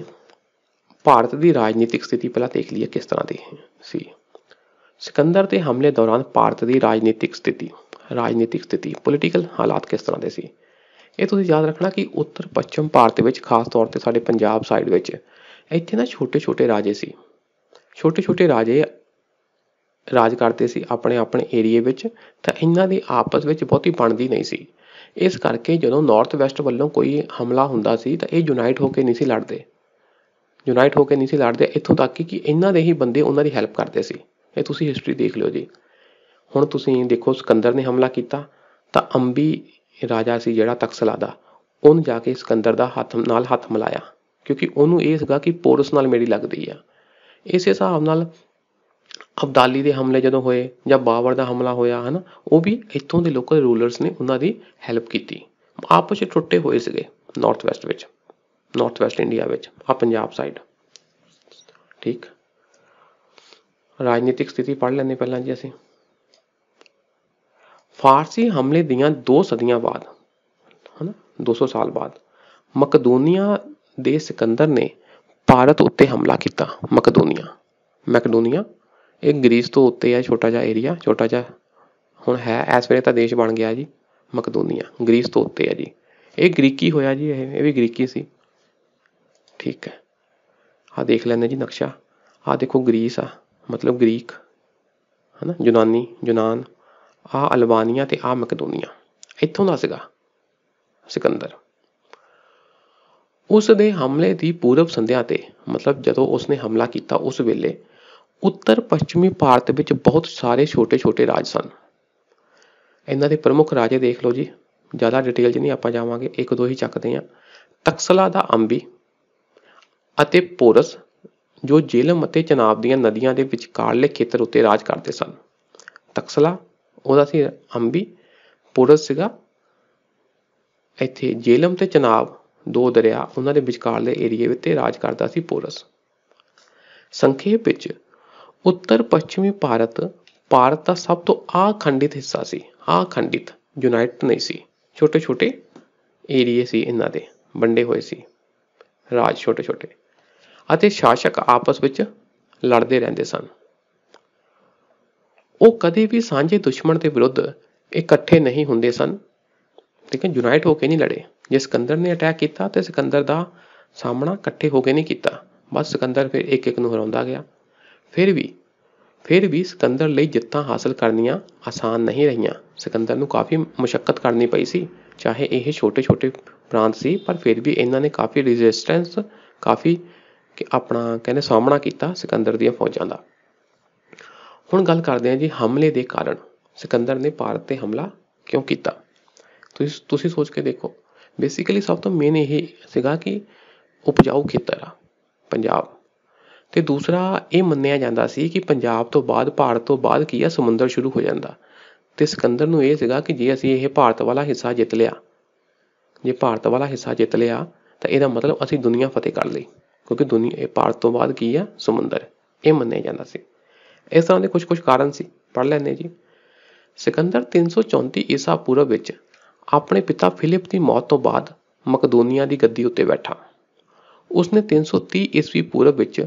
Speaker 1: ਭਾਰਤ ਦੀ ਰਾਜਨੀਤਿਕ ਸਥਿਤੀ ਪਹਿਲਾਂ ਦੇਖ ਲਈਏ ਕਿਸ ਤਰ੍ਹਾਂ ਦੀ ਸੀ ਸਿਕੰਦਰ ਦੇ ਹਮਲੇ ਦੌਰਾਨ ਭਾਰਤ ਦੀ ਰਾਜਨੀਤਿਕ ਸਥਿਤੀ ਰਾਜਨੀਤਿਕ ਸਥਿਤੀ ਪੋਲੀਟੀਕਲ ਹਾਲਾਤ ਕਿਸ ਤਰ੍ਹਾਂ ਦੇ ਸੀ ਇਹ ਤੁਸੀਂ ਯਾਦ ਰੱਖਣਾ ਕਿ ਉੱਤਰ ਪੱਛਮ ਭਾਰਤ ਵਿੱਚ ਖਾਸ ਤੌਰ ਤੇ ਸਾਡੇ ਪੰਜਾਬ ਸਾਈਡ ਵਿੱਚ ਇੱਥੇ ਨਾ ਛੋਟੇ-ਛੋਟੇ ਰਾਜੇ ਸੀ ਛੋਟੇ-ਛੋਟੇ ਰਾਜੇ ਰਾਜ ਕਰਦੇ ਸੀ ਆਪਣੇ ਆਪਣੇ ਏਰੀਏ ਵਿੱਚ ਤਾਂ ਇਹਨਾਂ ਦੀ ਆਪਸ ਵਿੱਚ ਬਹੁਤੀ ਬਣਦੀ ਨਹੀਂ ਸੀ ਇਸ ਕਰਕੇ ਜਦੋਂ ਨਾਰਥ ਵੈਸਟ ਵੱਲੋਂ ਕੋਈ ਹਮਲਾ ਹੁੰਦਾ ਸੀ ਤਾਂ ਇਹ ਯੂਨਾਈਟ ਹੋ ਕੇ ਨਹੀਂ ਸੀ ਲੜਦੇ ਯੂਨਾਈਟ ਹੋ ਕੇ ਨਹੀਂ ਸੀ ਲੜਦੇ ਇੱਥੋਂ ਤੱਕ ਕਿ ਇਹਨਾਂ ਦੇ ਹੀ ਬੰਦੇ ਉਹਨਾਂ ਦੀ ਹੈਲਪ ਕਰਦੇ ਸੀ ਇਹ ਤੁਸੀਂ ਹਿਸਟਰੀ ਦੇਖ ਲਿਓ ਜੀ ਹੁਣ ਤੁਸੀਂ ਦੇਖੋ ਸਿਕੰਦਰ ਨੇ ਹਮਲਾ ਕੀਤਾ ਤਾਂ ਅੰਬੀ ਰਾਜਾ ਸੀ ਜਿਹੜਾ ਤਕਸਲਾ ਦਾ ਉਹਨ ਜਾ ਕੇ ਸਿਕੰਦਰ ਦਾ ਹੱਥ ਨਾਲ ਹੱਥ ਮਿਲਾਇਆ ਕਿਉਂਕਿ ਉਹਨੂੰ ਇਹ ਸੀਗਾ ਕਿ ਪੋਰਸ ਨਾਲ ਮੇਰੀ ਲੱਗਦੀ ਆ ਇਸੇ ਹਿਸਾਬ ਨਾਲ ਅਬਦਾਲੀ ਦੇ ਹਮਲੇ ਜਦੋਂ ਹੋਏ ਜਾਂ ਬਾਬਰ ਦਾ ਹਮਲਾ ਹੋਇਆ ਹਨ ਉਹ ਵੀ ਇੱਥੋਂ ਦੇ ਲੋਕਲ ਰੂਲਰਸ ਨੇ ਉਹਨਾਂ ਦੀ ਹੈਲਪ ਕੀਤੀ ਆਪਸ ਵਿੱਚ ਟੁੱਟੇ ਹੋਏ ਸੀਗੇ ਨਾਰਥ ਵੈਸਟ ਵਿੱਚ ਨਾਰਥ ਵੈਸਟ ਇੰਡੀਆ ਵਿੱਚ ਆ ਪੰਜਾਬ ਸਾਈਡ ਠੀਕ ਰਾਜਨੀਤਿਕ ਸਥਿਤੀ ਪੜ੍ਹ ਲੈਣੇ ਪਹਿਲਾਂ ਜੀ ਅਸੀਂ ਫਾਰਸੀ ਹਮਲੇ ਦੀਆਂ 2 ਸਦੀਆਂ ਬਾਅਦ ਹਨਾ 200 ਸਾਲ ਬਾਅਦ ਮਕਦੋਨੀਆ ਦੇ ਸਿਕੰਦਰ ਨੇ ਭਾਰਤ ਉੱਤੇ ਹਮਲਾ ਕੀਤਾ ਮਕਦੋਨੀਆ ਮੈਕਡੋਨੀਆ ਇਹ ਗ੍ਰੀਸ ਤੋਂ ਉੱਤੇ ਆ ਛੋਟਾ ਜਿਹਾ ਏਰੀਆ ਛੋਟਾ ਜਿਹਾ ਹੁਣ ਹੈ ਇਸ ਵੇਲੇ ਤਾਂ ਦੇਸ਼ ਬਣ ਗਿਆ ਜੀ ਮਕਦੋਨੀਆ ਗ੍ਰੀਸ ਤੋਂ ਉੱਤੇ ਆ ਜੀ ਇਹ ਗ੍ਰੀਕੀ ਹੋਇਆ ਜੀ ਇਹ ਇਹ ਵੀ ਗ੍ਰੀਕੀ ਸੀ ਠੀਕ ਹੈ ਆ ਦੇਖ ਲੈਣੇ ਜੀ ਨਕਸ਼ਾ ਆ ਦੇਖੋ ਗ੍ਰੀਸ ਆ ਮਤਲਬ ਗ੍ਰੀਕ ਹਨਾ ਯੂਨਾਨੀ ਯੂਨਾਨ ਆ ਅਲਬਾਨੀਆ ਤੇ ਆ ਮਕਦੋਨੀਆ ਇੱਥੋਂ ਦਾ ਸੀਗਾ ਸਿਕੰਦਰ ਉਸ ਦੇ ਹਮਲੇ ਦੀ ਪੂਰਬ ਸੰਧਿਆ ਤੇ ਮਤਲਬ ਜਦੋਂ ਉਸਨੇ ਹਮਲਾ ਕੀਤਾ ਉਸ ਵੇਲੇ ਉੱਤਰ ਪੱਛਮੀ ਭਾਰਤ ਵਿੱਚ ਬਹੁਤ ਸਾਰੇ ਛੋਟੇ-ਛੋਟੇ ਰਾਜ ਸਨ ਇਹਨਾਂ ਦੇ ਪ੍ਰਮੁੱਖ ਰਾਜੇ ਦੇਖ ਲਓ ਜੀ ਜ਼ਿਆਦਾ ਡਿਟੇਲ 'ਚ ਨਹੀਂ ਆਪਾਂ ਜਾਵਾਂਗੇ ਇੱਕ ਦੋ ਹੀ ਚੱਕਦੇ ਹਾਂ ਤਕਸਲਾ ਦਾ ਅੰਬੀ ਅਤੇ ਪੋਰਸ ਜੋ ਜੇਲਮ ਅਤੇ ਚਨਾਬ ਦੀਆਂ ਨਦੀਆਂ ਦੇ ਵਿਚਕਾਰਲੇ ਖੇਤਰ ਉੱਤੇ ਰਾਜ ਕਰਦੇ ਸਨ ਤਕਸਲਾ ਉਹਦਾ ਸੀ ਅੰਬੀ ਪੋਰਸ ਸੀਗਾ ਇੱਥੇ ਜੇਲਮ ਤੇ ਚਨਾਬ ਦੋ ਦਰਿਆ ਉਹਨਾਂ ਦੇ ਵਿਚਕਾਰਲੇ ਏਰੀਏ ਵਿੱਚ ਰਾਜ ਕਰਦਾ ਸੀ ਪੋਰਸ ਸੰਖੇਪ ਵਿੱਚ ਉੱਤਰ ਪੱਛਮੀ ਭਾਰਤ ਭਾਰਤ ਦਾ ਸਭ ਤੋਂ ਆਖੰਡਿਤ ਹਿੱਸਾ ਸੀ ਆਖੰਡਿਤ ਯੂਨਾਈਟ ਨਹੀਂ ਸੀ ਛੋਟੇ ਛੋਟੇ ਏਰੀਏ ਸੀ ਇਹਨਾਂ ਦੇ ਵੰਡੇ ਹੋਏ ਸੀ ਰਾਜ ਛੋਟੇ ਛੋਟੇ ਅਤੇ ਸ਼ਾਸਕ ਆਪਸ ਵਿੱਚ ਲੜਦੇ ਰਹਿੰਦੇ ਸਨ ਉਹ ਕਦੇ ਵੀ ਸਾਂਝੇ ਦੁਸ਼ਮਣ ਦੇ ਵਿਰੁੱਧ ਇਕੱਠੇ ਨਹੀਂ ਹੁੰਦੇ ਸਨ ਠੀਕ ਹੈ ਯੂਨਾਈਟ ਹੋ ਕੇ ਨਹੀਂ ਲੜੇ ਜੇ ਸਿਕੰਦਰ ਨੇ ਅਟੈਕ ਕੀਤਾ ਤੇ ਸਿਕੰਦਰ ਦਾ ਸਾਹਮਣਾ ਇਕੱਠੇ ਹੋ ਕੇ ਨਹੀਂ ਕੀਤਾ ਬਸ ਸਿਕੰਦਰ ਫਿਰ ਇੱਕ ਇੱਕ ਨੂੰ ਹਰਾਉਂਦਾ ਗਿਆ ਫਿਰ ਵੀ ਫਿਰ ਵੀ ਸਿਕੰਦਰ ਲਈ ਜਿੱਤਾਂ ਹਾਸਲ ਕਰਨੀਆਂ ਆਸਾਨ ਨਹੀਂ ਰਹੀਆਂ ਸਿਕੰਦਰ ਨੂੰ ਕਾਫੀ ਮੁਸ਼ਕਲ ਕਰਨੀ ਪਈ ਸੀ ਚਾਹੇ ਇਹ ਛੋਟੇ ਛੋਟੇ ਪ੍ਰਾਂਤ ਸੀ ਪਰ ਫਿਰ ਵੀ ਇਹਨਾਂ ਨੇ ਕਾਫੀ ਰੈਜ਼ਿਸਟੈਂਸ ਕਾਫੀ ਕਿ ਆਪਣਾ ਕਹਿੰਦੇ ਸਾਹਮਣਾ ਕੀਤਾ ਸਿਕੰਦਰ ਦੀਆਂ ਫੌਜਾਂ ਦਾ ਹੁਣ ਗੱਲ ਕਰਦੇ ਹਾਂ ਜੀ ਹਮਲੇ ਦੇ ਕਾਰਨ ਸਿਕੰਦਰ ਨੇ ਭਾਰਤ ਤੇ ਹਮਲਾ ਕਿਉਂ ਕੀਤਾ ਤੁਸੀਂ ਤੁਸੀਂ ਸੋਚ ਕੇ ਦੇਖੋ ਬੇਸਿਕਲੀ ਸਭ ਤੋਂ ਮੇਨ ਇਹ ਸੀਗਾ ਕਿ ਉਪਜਾਊ ਖੇਤਰ ਆ ਪੰਜਾਬ ਤੇ ਦੂਸਰਾ ਇਹ ਮੰਨਿਆ ਜਾਂਦਾ ਸੀ ਕਿ ਪੰਜਾਬ ਤੋਂ ਬਾਅਦ ਭਾਰਤ ਤੋਂ ਬਾਅਦ ਕੀ ਆ ਸਮੁੰਦਰ ਸ਼ੁਰੂ ਹੋ ਜਾਂਦਾ ਤੇ ਸਿਕੰਦਰ ਨੂੰ ਇਹ ਸੀਗਾ ਕਿ ਜੇ ਅਸੀਂ ਇਹ ਭਾਰਤ ਵਾਲਾ ਹਿੱਸਾ ਜਿੱਤ ਲਿਆ ਜੇ ਭਾਰਤ ਵਾਲਾ ਹਿੱਸਾ ਜਿੱਤ ਲਿਆ ਤਾਂ ਇਹਦਾ ਮਤਲਬ ਅਸੀਂ ਦੁਨੀਆ ਫਤਿਹ ਕਰ ਲਈ ਕਿਉਂਕਿ ਦੁਨੀਆ ਇਹ ਭਾਰਤ ਤੋਂ ਬਾਅਦ ਕੀ ਆ ਸਮੁੰਦਰ ਇਹ ਮੰਨਿਆ ਜਾਂਦਾ ਸੀ ਇਸ ਤਰ੍ਹਾਂ ਦੇ ਕੁਝ-ਕੁਝ ਕਾਰਨ ਸੀ ਪੜ ਲੈਣੇ ਜੀ ਸਿਕੰਦਰ 334 ਈਸਾ ਪੂਰਬ ਵਿੱਚ ਆਪਣੇ ਪਿਤਾ ਫਿਲਿਪ ਦੀ ਮੌਤ ਤੋਂ ਬਾਅਦ ਮਕਦੋਨੀਆ ਦੀ ਗੱਦੀ ਉੱਤੇ ਬੈਠਾ ਉਸਨੇ 330 ਈਸਵੀ ਪੂਰਬ ਵਿੱਚ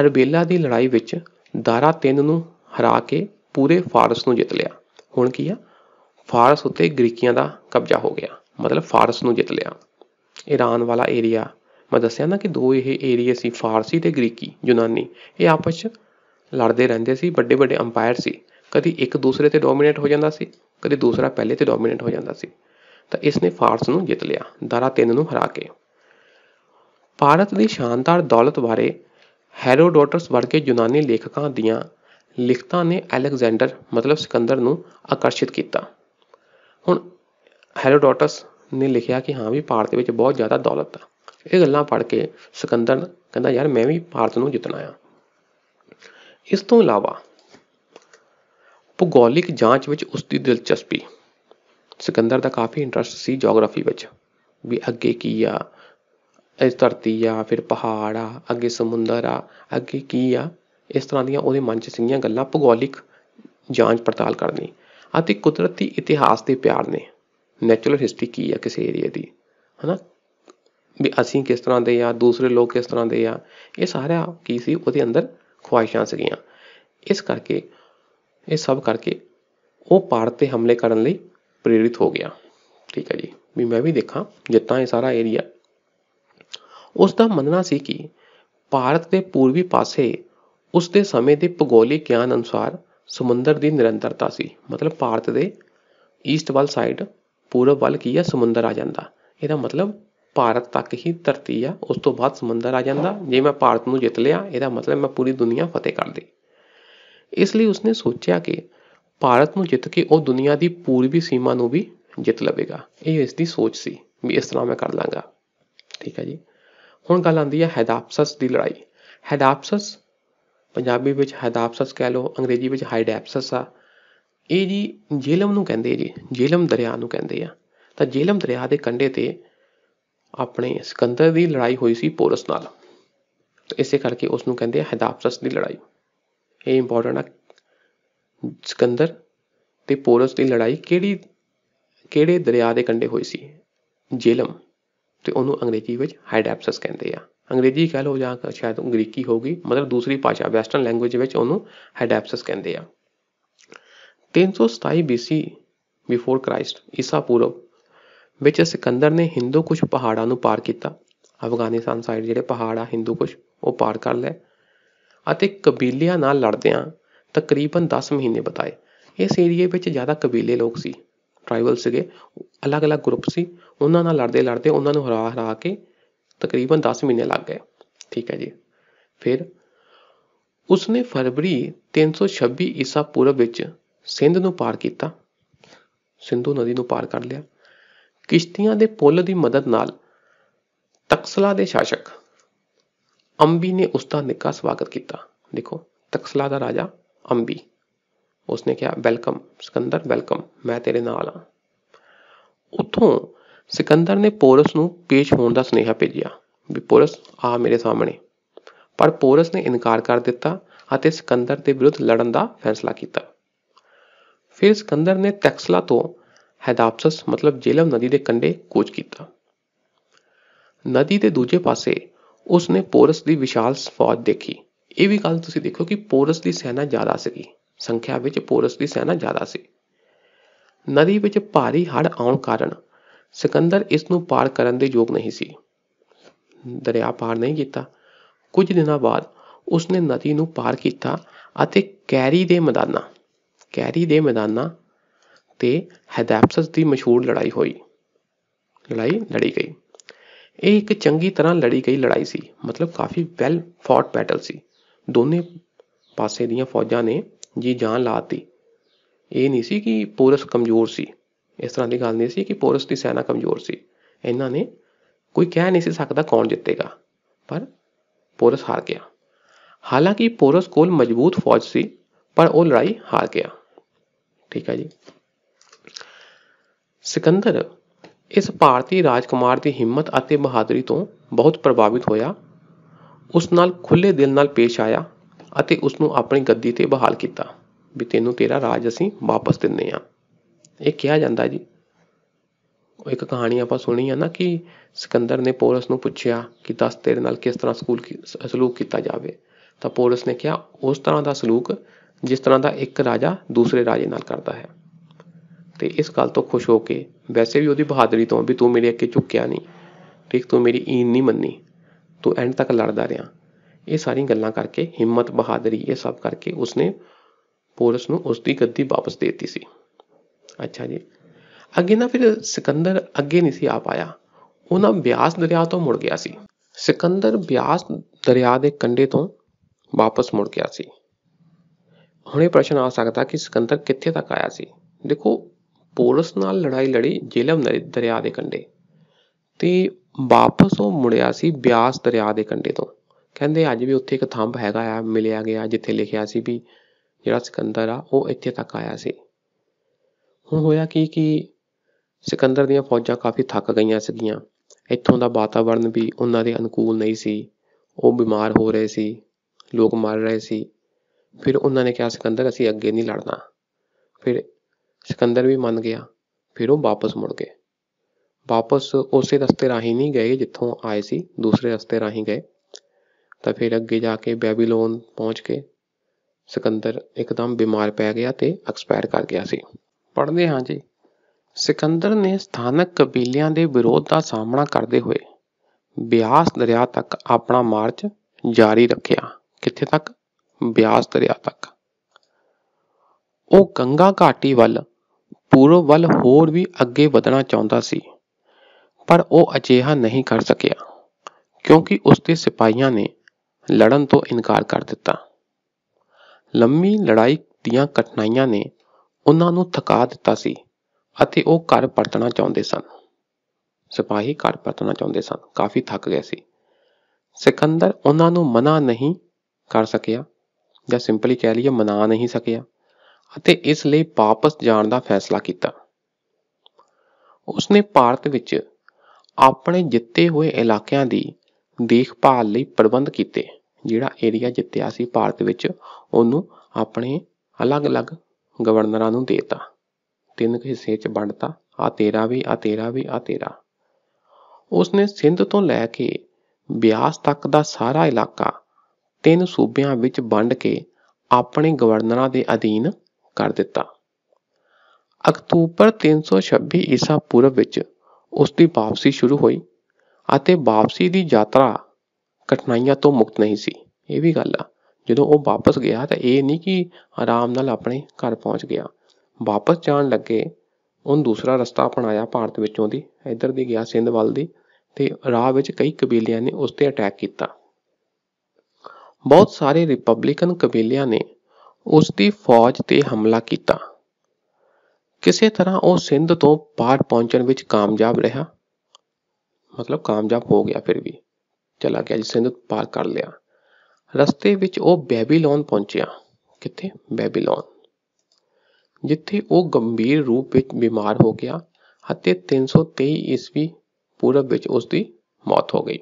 Speaker 1: ਅਰਬੇਲਾ ਦੀ ਲੜਾਈ ਵਿੱਚ ਦਾਰਾ 3 ਨੂੰ ਹਰਾ ਕੇ ਪੂਰੇ ਫਾਰਸ ਨੂੰ ਜਿੱਤ ਲਿਆ ਹੁਣ ਕੀ ਆ ਫਾਰਸ ਉੱਤੇ ਗ੍ਰੀਕੀਆਂ ਦਾ ਕਬਜ਼ਾ ਹੋ ਗਿਆ ਮਤਲਬ ਫਾਰਸ ਨੂੰ ਜਿੱਤ ਲਿਆ ਈਰਾਨ ਵਾਲਾ ਏਰੀਆ ਮੈਂ ਦੱਸਿਆ ਨਾ ਕਿ ਦੋ ਇਹ ਏਰੀਆ ਸੀ ਫਾਰਸੀ ਤੇ ਗ੍ਰੀਕੀ ਯੂਨਾਨੀ ਇਹ ਆਪਸ ਵਿੱਚ ਲੜਦੇ ਰਹਿੰਦੇ ਸੀ ਵੱਡੇ ਵੱਡੇ ਅੰਪਾਇਰ ਸੀ ਕਦੀ ਇੱਕ ਦੂਸਰੇ ਤੇ ਡੋਮੀਨੇਟ ਹੋ ਜਾਂਦਾ ਸੀ ਕਦੀ ਦੂਸਰਾ ਪਹਿਲੇ ਤੇ ਡੋਮੀਨੇਟ ਹੋ ਜਾਂਦਾ ਸੀ ਤਾਂ ਇਸ ਨੇ ਫਾਰਸ ਨੂੰ ਜਿੱਤ ਲਿਆ ਦਾਰਾ 3 ਨੂੰ ਹਰਾ ਕੇ ਭਾਰਤ ਦੀ ਸ਼ਾਨਦਾਰ ਦੌਲਤ ਬਾਰੇ ਹੈਰੋਡੋਟਸ ਵਰਗੇ ਯੂਨਾਨੀ ਲੇਖਕਾਂ ਦੀਆਂ ਲਿਖਤਾਂ ਨੇ ਅਲੈਗਜ਼ੈਂਡਰ ਮਤਲਬ ਸਿਕੰਦਰ ਨੂੰ ਆਕਰਸ਼ਿਤ ਕੀਤਾ ਹੁਣ ਹੈਰੋਡੋਟਸ ਨੇ ਲਿਖਿਆ ਕਿ ਹਾਂ ਵੀ ਭਾਰਤ ਵਿੱਚ ਬਹੁਤ ਜ਼ਿਆਦਾ ਦੌਲਤ ਆ ਇਹ ਗੱਲਾਂ ਪੜ੍ਹ ਕੇ ਸਿਕੰਦਰ ਕਹਿੰਦਾ ਯਾਰ ਮੈਂ ਵੀ ਭਾਰਤ ਨੂੰ ਜਿੱਤਣਾ ਆ ਇਸ ਤੋਂ ਇਲਾਵਾ ਭੂਗੋਲਿਕ ਜਾਂਚ ਵਿੱਚ ਉਸ ਦੀ ਦਿਲਚਸਪੀ ਸਿਕੰਦਰ ਦਾ ਕਾਫੀ ਇੰਟਰਸਟ ਸੀ ਜੀਓਗ੍ਰਾਫੀ ਵਿੱਚ ਵੀ ਅੱਗੇ ਕੀ ਆ ਇਸ ਧਰਤੀ ਆ ਫਿਰ ਪਹਾੜ ਆ ਅੱਗੇ ਸਮੁੰਦਰ ਆ ਅੱਗੇ ਕੀ ਆ ਇਸ ਤਰ੍ਹਾਂ ਦੀਆਂ ਉਹਦੇ ਮਨ 'ਚ ਸੀਗੀਆਂ ਗੱਲਾਂ ਭੂਗੋਲਿਕ ਜਾਂਚ ਪੜਤਾਲ ਕਰਨੀ ਅਤੇ ਕੁਦਰਤੀ ਇਤਿਹਾਸ ਦੇ ਪਿਆਰ ਨੇ ਨੇਚਰਲ ਹਿਸਟਰੀ ਕੀ ਆ ਕਿਸੇ ਏਰੀਆ ਦੀ ਹਨਾ ਵੀ ਅਸੀਂ ਕਿਸ ਤਰ੍ਹਾਂ ਦੇ ਆ ਦੂਸਰੇ ਲੋਕ ਕਿਸ ਤਰ੍ਹਾਂ ਦੇ ਆ ਇਹ ਸਾਰਾ ਕੀ ਸੀ ਉਹਦੇ ਅੰਦਰ ਖੁਆਇਸ਼ਾਂ ਸੀਗੀਆਂ ਇਸ ਕਰਕੇ ਇਹ ਸਭ ਕਰਕੇ ਉਹ ਭਾਰਤ ਤੇ ਹਮਲੇ ਕਰਨ ਲਈ ਪ੍ਰੇਰਿਤ ਹੋ ਗਿਆ ਠੀਕ ਹੈ ਜੀ ਵੀ ਮੈਂ ਵੀ ਦੇਖਾਂ ਜਿੱਤਾਂ ਇਹ ਸਾਰਾ ਏਰੀਆ ਉਸ ਦਾ ਮੰਨਣਾ ਸੀ ਕਿ ਭਾਰਤ ਦੇ ਪੂਰਬੀ ਪਾਸੇ ਉਸ ਦੇ ਸਮੇਂ ਦੇ ਭੂਗੋਲਿਕ ਗਿਆਨ ਅਨੁਸਾਰ ਸਮੁੰਦਰ ਦੀ ਨਿਰੰਤਰਤਾ ਸੀ ਮਤਲਬ ਭਾਰਤ ਦੇ ਈਸਟ ਵੱਲ ਸਾਈਡ ਪੂਰਬ ਵੱਲ ਕੀ ਹੈ ਸਮੁੰਦਰ ਆ ਜਾਂਦਾ ਇਹਦਾ ਮਤਲਬ ਭਾਰਤ ਤੱਕ ਹੀ ਧਰਤੀ ਆ ਉਸ ਤੋਂ ਬਾਅਦ ਸਮੁੰਦਰ ਆ ਜਾਂਦਾ ਜੇ ਮੈਂ ਭਾਰਤ ਨੂੰ ਜਿੱਤ ਲਿਆ ਇਹਦਾ ਮਤਲਬ ਮੈਂ ਪੂਰੀ ਦੁਨੀਆ ਫਤਿਹ ਕਰ ਲਈ ਇਸ ਲਈ ਉਸਨੇ ਸੋਚਿਆ ਕਿ ਭਾਰਤ ਨੂੰ ਜਿੱਤ ਕੇ ਉਹ ਦੁਨੀਆ ਦੀ ਪੂਰਬੀ ਸੀਮਾ ਨੂੰ ਵੀ ਜਿੱਤ ਲਵੇਗਾ ਇਹ ਇਸ ਦੀ ਸੋਚ ਸੀ ਵੀ ਇਸ ਤਰ੍ਹਾਂ ਮੈਂ ਕਰ ਲਾਂਗਾ ਠੀਕ ਹੈ ਜੀ ਹੁਣ ਗੱਲ ਆਉਂਦੀ ਹੈ ਹੈਦਾਪਸਸ ਦੀ ਲੜਾਈ ਹੈਦਾਪਸਸ ਪੰਜਾਬੀ ਵਿੱਚ ਹੈਦਾਪਸਸ ਕਹਿ ਲਓ ਅੰਗਰੇਜ਼ੀ ਵਿੱਚ ਹਾਈਡੈਪਸਸ ਆ ਇਹ ਜੀ ਜੇਲਮ ਨੂੰ ਕਹਿੰਦੇ ਜੀ ਜੇਲਮ ਦਰਿਆ ਨੂੰ ਕਹਿੰਦੇ ਆ ਤਾਂ ਜੇਲਮ ਦਰਿਆ ਦੇ ਕੰਢੇ ਤੇ ਆਪਣੇ ਸਿਕੰਦਰ ਦੀ ਲੜਾਈ ਹੋਈ ਸੀ ਪੋਰਸ ਨਾਲ ਇਸੇ ਕਰਕੇ ਉਸ ਨੂੰ ਕਹਿੰਦੇ ਆ ਹੈਦਾਪਸਸ ਦੀ ਲੜਾਈ ਇਹ ਇੰਪੋਰਟੈਂਟ ਆ ਸਿਕੰਦਰ ਤੇ ਪੋਰਸ ਦੀ ਲੜਾਈ ਕਿਹੜੀ ਕਿਹੜੇ ਦਰਿਆ ਦੇ ਕੰਢੇ ਹੋਈ ਸੀ ਜੇਲਮ ਤੇ ਉਹਨੂੰ ਅੰਗਰੇਜ਼ੀ ਵਿੱਚ ਹਾਈਡੈਪਸਸ ਕਹਿੰਦੇ ਆ ਅੰਗਰੇਜ਼ੀ ਕਹਿ ਲੋ ਜਾਂ ਸ਼ਾਇਦ ਅੰਗਰੇਜ਼ੀ ਹੋਗੀ ਮਤਲਬ ਦੂਸਰੀ ਭਾਸ਼ਾ ਵੈਸਟਰਨ ਲੈਂਗੁਏਜ ਵਿੱਚ ਉਹਨੂੰ ਹਾਈਡੈਪਸਸ ਕਹਿੰਦੇ ਆ 327 BC ਬਿਫੋਰ ਕ੍ਰਾਈਸਟ ਈਸਾ ਪੂਰਵ ਵਿੱਚ ਸਿਕੰਦਰ ਨੇ ਹਿੰਦੂ ਕੁਸ਼ ਪਹਾੜਾਂ ਨੂੰ ਪਾਰ ਕੀਤਾ ਅਫਗਾਨਿਸਤਾਨ ਸਾਈਡ ਜਿਹੜੇ ਪਹਾੜ ਆ ਹਿੰਦੂ ਕੁਸ਼ ਉਹ ਪਾਰ ਕਰ ਲਏ ਅਤੇ ਕਬੀਲਿਆਂ ਨਾਲ ਲੜਦਿਆਂ ਤਕਰੀਬਨ 10 ਮਹੀਨੇ ਬਤਾਏ ਇਸ ਏਰੀਏ ਵਿੱਚ ਜ਼ਿਆਦਾ ਕਬੀਲੇ ਲੋਕ ਸੀ ਟ੍ਰਾਈਬਲ ਸੀਗੇ ਅਲੱਗ-ਅਲੱਗ ਗਰੁੱਪ ਸੀ ਉਹਨਾਂ ਨਾਲ ਲੜਦੇ ਲੜਦੇ ਉਹਨਾਂ ਨੂੰ ਹਰਾ ਹਰਾ ਕੇ ਤਕਰੀਬਨ 10 ਮਹੀਨੇ ਲੱਗ ਗਏ ਠੀਕ ਹੈ ਜੀ ਫਿਰ ਉਸਨੇ ਫਰਵਰੀ 326 ਈਸਾ ਪੂਰਬ ਵਿੱਚ ਸਿੰਧ ਨੂੰ ਪਾਰ ਕੀਤਾ ਸਿੰਧੂ ਨਦੀ ਨੂੰ ਪਾਰ ਕਰ ਲਿਆ ਕਿਸ਼ਤੀਆਂ ਦੇ ਪੁੱਲ ਦੀ ਮਦਦ ਨਾਲ ਤਕਸਲਾ ਦੇ ਸ਼ਾਸਕ ਅੰਬੀ ਨੇ ਉਸ ਦਾ ਨਿੱਘਾ ਸਵਾਗਤ ਕੀਤਾ ਦੇਖੋ ਤਕਸਲਾ ਦਾ ਰਾਜਾ ਅੰਬੀ ਉਸਨੇ ਕਿਹਾ ਵੈਲਕਮ ਸਿਕੰਦਰ ਵੈਲਕਮ ਮੈਂ ਤੇਰੇ ਨਾਲ ਆ ਉਥੋਂ ਸਿਕੰਦਰ ਨੇ ਪੋਰਸ ਨੂੰ ਪੇਸ਼ ਹੋਣ ਦਾ ਸੁਨੇਹਾ ਭੇਜਿਆ ਵੀ ਪੋਰਸ ਆ ਮੇਰੇ ਸਾਹਮਣੇ ਪਰ ਪੋਰਸ ਨੇ ਇਨਕਾਰ ਕਰ ਦਿੱਤਾ ਅਤੇ ਸਿਕੰਦਰ ਦੇ ਵਿਰੁੱਧ ਲੜਨ ਦਾ ਫੈਸਲਾ ਕੀਤਾ ਫਿਰ ਸਿਕੰਦਰ ਨੇ ਟੈਕਸਲਾ ਤੋਂ ਹੈਦਾਪਸਸ ਮਤਲਬ ਜੇਲਮ ਨਦੀ ਦੇ ਕੰਢੇ ਕੋਚ ਕੀਤਾ ਨਦੀ ਦੇ ਦੂਜੇ ਪਾਸੇ ਉਸ ਨੇ ਪੋਰਸ ਦੀ ਵਿਸ਼ਾਲ ਫੌਜ ਦੇਖੀ ਇਹ ਵੀ ਗੱਲ ਤੁਸੀਂ ਦੇਖੋ ਕਿ ਪੋਰਸ ਦੀ ਸੈਨਾ ਜ਼ਿਆਦਾ ਸੀ ਸੰਖਿਆ ਵਿੱਚ ਪੋਰਸ ਦੀ ਸੈਨਾ ਜ਼ਿਆਦਾ ਸੀ ਨਦੀ ਵਿੱਚ ਭਾਰੀ ਹੜ ਆਉਣ ਕਾਰਨ ਸਿਕੰਦਰ ਇਸ ਨੂੰ ਪਾਰ ਕਰਨ ਦੇ ਯੋਗ ਨਹੀਂ ਸੀ ਦਰਿਆ ਪਾਰ ਨਹੀਂ ਕੀਤਾ ਕੁਝ ਦਿਨਾਂ ਬਾਅਦ ਉਸ ਨੇ ਨਦੀ ਨੂੰ ਪਾਰ ਕੀਤਾ ਅਤੇ ਕੈਰੀ ਦੇ ਮੈਦਾਨਾਂ ਕੈਰੀ ਦੇ ਮੈਦਾਨਾਂ ਤੇ ਹੈਦਾਪਸਸ ਦੀ ਮਸ਼ਹੂਰ ਲੜਾਈ ਹੋਈ ਲੜਾਈ ਲੜੀ ਗਈ ਇਹ ਇੱਕ ਚੰਗੀ ਤਰ੍ਹਾਂ ਲੜੀ ਗਈ ਲੜਾਈ ਸੀ ਮਤਲਬ ਕਾਫੀ ਵੈਲ ਫੌਟ ਬੈਟਲ ਸੀ ਦੋਨੇ ਪਾਸੇ ਦੀਆਂ ਫੌਜਾਂ ਨੇ ਜੀ ਜਾਨ ਲਾਤੀ ਇਹ ਨਹੀਂ ਸੀ ਕਿ ਪੂਰਸ ਕਮਜ਼ੋਰ ਸੀ ਇਸ ਤਰ੍ਹਾਂ ਦੀ ਗੱਲ ਨਹੀਂ ਸੀ ਕਿ ਪੋਰਸ ਦੀ ਸੈਨਾ ਕਮਜ਼ੋਰ ਸੀ ਇਹਨਾਂ ਨੇ ਕੋਈ ਕਹਿ ਨਹੀਂ ਸੀ ਸਕਦਾ ਕੌਣ ਜਿੱਤੇਗਾ ਪਰ ਪੋਰਸ ਹਾਰ ਗਿਆ ਹਾਲਾਂਕਿ ਪੋਰਸ ਕੋਲ ਮਜ਼ਬੂਤ ਫੌਜ ਸੀ ਪਰ ਉਹ ਲੜਾਈ ਹਾਰ ਗਿਆ ਠੀਕ ਹੈ ਜੀ ਸਿਕੰਦਰ ਇਸ ਭਾਰਤੀ ਰਾਜਕੁਮਾਰ ਦੀ ਹਿੰਮਤ ਅਤੇ ਬਹਾਦਰੀ ਤੋਂ ਬਹੁਤ ਪ੍ਰਭਾਵਿਤ ਹੋਇਆ ਉਸ ਨਾਲ ਖੁੱਲੇ ਦਿਲ ਨਾਲ ਪੇਸ਼ ਆਇਆ ਅਤੇ ਉਸ ਨੂੰ ਆਪਣੀ ਗੱਦੀ ਤੇ ਬਹਾਲ ਕੀਤਾ ਵੀ ਤੈਨੂੰ ਤੇਰਾ ਰਾਜ ਅਸੀਂ ਵਾਪਸ ਦਿੰਨੇ ਆ ਇਹ ਕਿਹਾ ਜਾਂਦਾ ਜੀ ਉਹ ਇੱਕ ਕਹਾਣੀ ਆਪਾਂ ਸੁਣੀ ਆ ਨਾ ਕਿ ਸਿਕੰਦਰ ਨੇ ਪੋਰਸ ਨੂੰ ਪੁੱਛਿਆ ਕਿ ਦੱਸ ਤੇਰੇ ਨਾਲ ਕਿਸ ਤਰ੍ਹਾਂ ਸਕੂਲ ਸਲੂਕ ਕੀਤਾ ਜਾਵੇ ਤਾਂ ਪੋਰਸ ਨੇ ਕਿਹਾ ਉਸ ਤਰ੍ਹਾਂ ਦਾ ਸਲੂਕ ਜਿਸ ਤਰ੍ਹਾਂ ਦਾ ਇੱਕ ਰਾਜਾ ਦੂਸਰੇ ਰਾਜੇ ਨਾਲ ਕਰਦਾ ਹੈ ਤੇ ਇਸ ਗੱਲ ਤੋਂ ਖੁਸ਼ ਹੋ ਕੇ ਵੈਸੇ ਵੀ ਉਹਦੀ ਬਹਾਦਰੀ ਤੋਂ ਵੀ ਤੂੰ ਮੇਰੇ ਅੱਗੇ ਝੁਕਿਆ ਨਹੀਂ ਠੀਕ ਤੂੰ ਮੇਰੀ ਈਨ ਨਹੀਂ ਮੰਨੀ ਤੂੰ ਐਂਡ ਤੱਕ ਲੜਦਾ ਰਿਹਾ ਇਹ ਸਾਰੀਆਂ ਗੱਲਾਂ ਕਰਕੇ ਹਿੰਮਤ ਬਹਾਦਰੀ ਇਹ ਸਭ ਕਰਕੇ ਉਸਨੇ ਪੋਰਸ ਨੂੰ ਉਸਦੀ ਗੱਦੀ ਵਾਪਸ ਦੇ ਦਿੱਤੀ ਸੀ ਅੱਛਾ ਜੀ ਅੱਗੇ ਨਾ ਫਿਰ ਸਿਕੰਦਰ ਅੱਗੇ ਨਹੀਂ ਸੀ ਆ ਪਾਇਆ ਉਹ ਨਾ ਬਿਆਸ ਦਰਿਆ ਤੋਂ ਮੁੜ ਗਿਆ ਸੀ ਸਿਕੰਦਰ ਬਿਆਸ ਦਰਿਆ ਦੇ ਕੰਢੇ ਤੋਂ ਵਾਪਸ ਮੁੜ ਗਿਆ ਸੀ ਹੁਣ ਇਹ ਪ੍ਰਸ਼ਨ ਆ ਸਕਦਾ ਕਿ ਸਿਕੰਦਰ ਕਿੱਥੇ ਤੱਕ ਆਇਆ ਸੀ ਦੇਖੋ ਪੋਲਸ ਨਾਲ ਲੜਾਈ ਲੜੀ ਜੇਲਮ ਦਰਿਆ ਦੇ ਕੰਢੇ ਤੇ ਵਾਪਸ ਉਹ ਮੁੜਿਆ ਸੀ ਬਿਆਸ ਦਰਿਆ ਦੇ ਕੰਢੇ ਤੋਂ ਕਹਿੰਦੇ ਅੱਜ ਵੀ ਉੱਥੇ ਇੱਕ ਥੰਬ ਹੈਗਾ ਆ ਮਿਲਿਆ ਗਿਆ ਜਿੱਥੇ ਲਿਖਿਆ ਸੀ ਵੀ ਜਿਹੜਾ ਸਿਕੰਦਰ ਆ ਉਹ ਇੱਥੇ ਤੱਕ ਆਇਆ ਸੀ ਹੁਣ ਹੋਇਆ ਕੀ ਕਿ ਸਿਕੰਦਰ ਦੀਆਂ ਫੌਜਾਂ ਕਾਫੀ ਥੱਕ ਗਈਆਂ ਸੀਗੀਆਂ ਇੱਥੋਂ ਦਾ ਵਾਤਾਵਰਣ ਵੀ ਉਹਨਾਂ ਦੇ ਅਨੁਕੂਲ ਨਹੀਂ ਸੀ ਉਹ ਬਿਮਾਰ ਹੋ ਰਹੇ ਸੀ ਲੋਕ ਮਰ ਰਹੇ ਸੀ ਫਿਰ ਉਹਨਾਂ ਨੇ ਕਿਹਾ ਸਿਕੰਦਰ ਅਸੀਂ ਅੱਗੇ ਨਹੀਂ ਲੜਨਾ ਫਿਰ ਸਿਕੰਦਰ ਵੀ ਮੰਨ ਗਿਆ ਫਿਰ ਉਹ ਵਾਪਸ ਮੁੜ ਗਏ ਵਾਪਸ ਉਸੇ ਰਸਤੇ ਰਾਹੀਂ ਨਹੀਂ ਗਏ ਜਿੱਥੋਂ ਆਏ ਸੀ ਦੂਸਰੇ ਰਸਤੇ ਰਾਹੀਂ ਗਏ ਤਾਂ ਫਿਰ ਅੱਗੇ ਜਾ ਕੇ ਬੈਬੀਲੋਨ ਪਹੁੰਚ ਕੇ ਸਿਕੰਦਰ ਇੱਕਦਮ ਬਿਮਾਰ ਪੈ ਗਿਆ ਤੇ ਐਕਸਪਾਇਰ ਕਰ ਗਿਆ ਸੀ ਪੜ੍ਹਦੇ ਹਾਂ ਜੀ ਸਿਕੰਦਰ ਨੇ ਸਥਾਨਕ ਕਬੀਲਿਆਂ ਦੇ ਵਿਰੋਧ ਦਾ ਸਾਹਮਣਾ ਕਰਦੇ ਹੋਏ ਬਿਆਸ ਦਰਿਆ ਤੱਕ ਆਪਣਾ ਮਾਰਚ ਜਾਰੀ ਰੱਖਿਆ ਕਿੱਥੇ ਤੱਕ ਬਿਆਸ ਦਰਿਆ ਤੱਕ ਉਹ ਗੰਗਾ ਘਾਟੀ ਵੱਲ ਪੂਰਬ ਵੱਲ ਹੋਰ ਵੀ ਅੱਗੇ ਵਧਣਾ ਚਾਹੁੰਦਾ ਸੀ ਪਰ ਉਹ ਅਜਿਹਾ ਨਹੀਂ ਕਰ ਸਕਿਆ ਕਿਉਂਕਿ ਉਸ ਦੇ ਸਿਪਾਹੀਆਂ ਨੇ ਲੜਨ ਤੋਂ ਇਨਕਾਰ ਕਰ ਦਿੱਤਾ ਲੰਮੀ ਲੜਾਈ ਦੀਆਂ ਕਠਿਨਾਈਆਂ ਨੇ ਉਹਨਾਂ ਨੂੰ ਥਕਾ ਦਿੱਤਾ ਸੀ ਅਤੇ ਉਹ ਘਰ ਪਰਤਣਾ ਚਾਹੁੰਦੇ ਸਨ ਸਿਪਾਹੀ ਘਰ ਪਰਤਣਾ ਚਾਹੁੰਦੇ ਸਨ ਕਾਫੀ ਥੱਕ ਗਏ ਸੀ ਸਿਕੰਦਰ ਉਹਨਾਂ ਨੂੰ ਮਨਾ ਨਹੀਂ ਕਰ ਸਕਿਆ ਜਾਂ ਸਿੰਪਲੀ ਕਹਿ ਲਈਏ ਮਨਾ ਨਹੀਂ ਸਕਿਆ ਅਤੇ ਇਸ ਲਈ ਵਾਪਸ ਜਾਣ ਦਾ ਫੈਸਲਾ ਕੀਤਾ ਉਸਨੇ ਭਾਰਤ ਵਿੱਚ ਆਪਣੇ ਜਿੱਤੇ ਹੋਏ ਇਲਾਕਿਆਂ ਦੀ ਦੇਖਭਾਲ ਲਈ ਪ੍ਰਬੰਧ ਕੀਤੇ ਜਿਹੜਾ ਏਰੀਆ ਜਿੱਤਿਆ ਸੀ ਭਾਰਤ ਵਿੱਚ ਉਹਨੂੰ ਆਪਣੇ ਅਲੱਗ-ਅਲੱਗ ਗਵਰਨਰਾਂ ਨੂੰ ਦੇਤਾ ਤਿੰਨ ਹਿੱਸੇ 'ਚ ਵੰਡਤਾ ਆ ਤੇਰਾ ਵੀ ਆ ਤੇਰਾ ਵੀ ਆ ਤੇਰਾ ਉਸਨੇ ਸਿੰਧ ਤੋਂ ਲੈ ਕੇ ਬਿਆਸ ਤੱਕ ਦਾ ਸਾਰਾ ਇਲਾਕਾ ਤਿੰਨ ਸੂਬਿਆਂ ਵਿੱਚ ਵੰਡ ਕੇ ਆਪਣੇ ਗਵਰਨਰਾਂ ਦੇ ਅਧੀਨ ਕਰ ਦਿੱਤਾ ਅਕਤੂਬਰ 326 ਈਸਾ ਪੂਰਵ ਵਿੱਚ ਉਸ ਦੀ ਵਾਪਸੀ ਸ਼ੁਰੂ ਹੋਈ ਅਤੇ ਵਾਪਸੀ ਦੀ ਯਾਤਰਾ ਕਠਿਨਾਈਆਂ ਤੋਂ ਮੁਕਤ ਨਹੀਂ ਸੀ ਇਹ ਵੀ ਗੱਲ ਆ ਜਦੋਂ ਉਹ ਵਾਪਸ ਗਿਆ ਤਾਂ ਇਹ ਨਹੀਂ ਕਿ ਆਰਾਮ ਨਾਲ ਆਪਣੇ ਘਰ ਪਹੁੰਚ ਗਿਆ ਵਾਪਸ ਜਾਣ ਲੱਗੇ ਉਹਨ ਦੂਸਰਾ ਰਸਤਾ ਅਪਣਾਇਆ ਭਾਰਤ ਵਿੱਚੋਂ ਦੀ ਇੱਧਰ ਦੀ ਗਿਆ ਸਿੰਧ ਵੱਲ ਦੀ ਤੇ ਰਾਹ ਵਿੱਚ ਕਈ ਕਬੀਲਿਆਂ ਨੇ ਉਸ ਤੇ ਅਟੈਕ ਕੀਤਾ ਬਹੁਤ ਸਾਰੇ ਰਿਪਬਲਿਕਨ ਕਬੀਲਿਆਂ ਨੇ ਉਸ ਦੀ ਫੌਜ ਤੇ ਹਮਲਾ ਕੀਤਾ ਕਿਸੇ ਤਰ੍ਹਾਂ ਉਹ ਸਿੰਧ ਤੋਂ ਪਾਰ ਪਹੁੰਚਣ ਵਿੱਚ ਕਾਮਯਾਬ ਰਿਹਾ ਮਤਲਬ ਕਾਮਯਾਬ ਹੋ ਗਿਆ ਫਿਰ ਵੀ ਚਲਾ ਗਿਆ ਜੀ ਸਿੰਧ ਪਾਰ ਕਰ ਲਿਆ ਰਸਤੇ ਵਿੱਚ ਉਹ ਬੈਬੀਲੋਨ ਪਹੁੰਚਿਆ ਕਿੱਥੇ ਬੈਬੀਲੋਨ ਜਿੱਥੇ ਉਹ ਗੰਭੀਰ ਰੂਪ ਵਿੱਚ ਬਿਮਾਰ ਹੋ ਗਿਆ ਅਤੇ 323 ਈਸਵੀ ਪੂਰਬ ਵਿੱਚ ਉਸ ਦੀ ਮੌਤ ਹੋ ਗਈ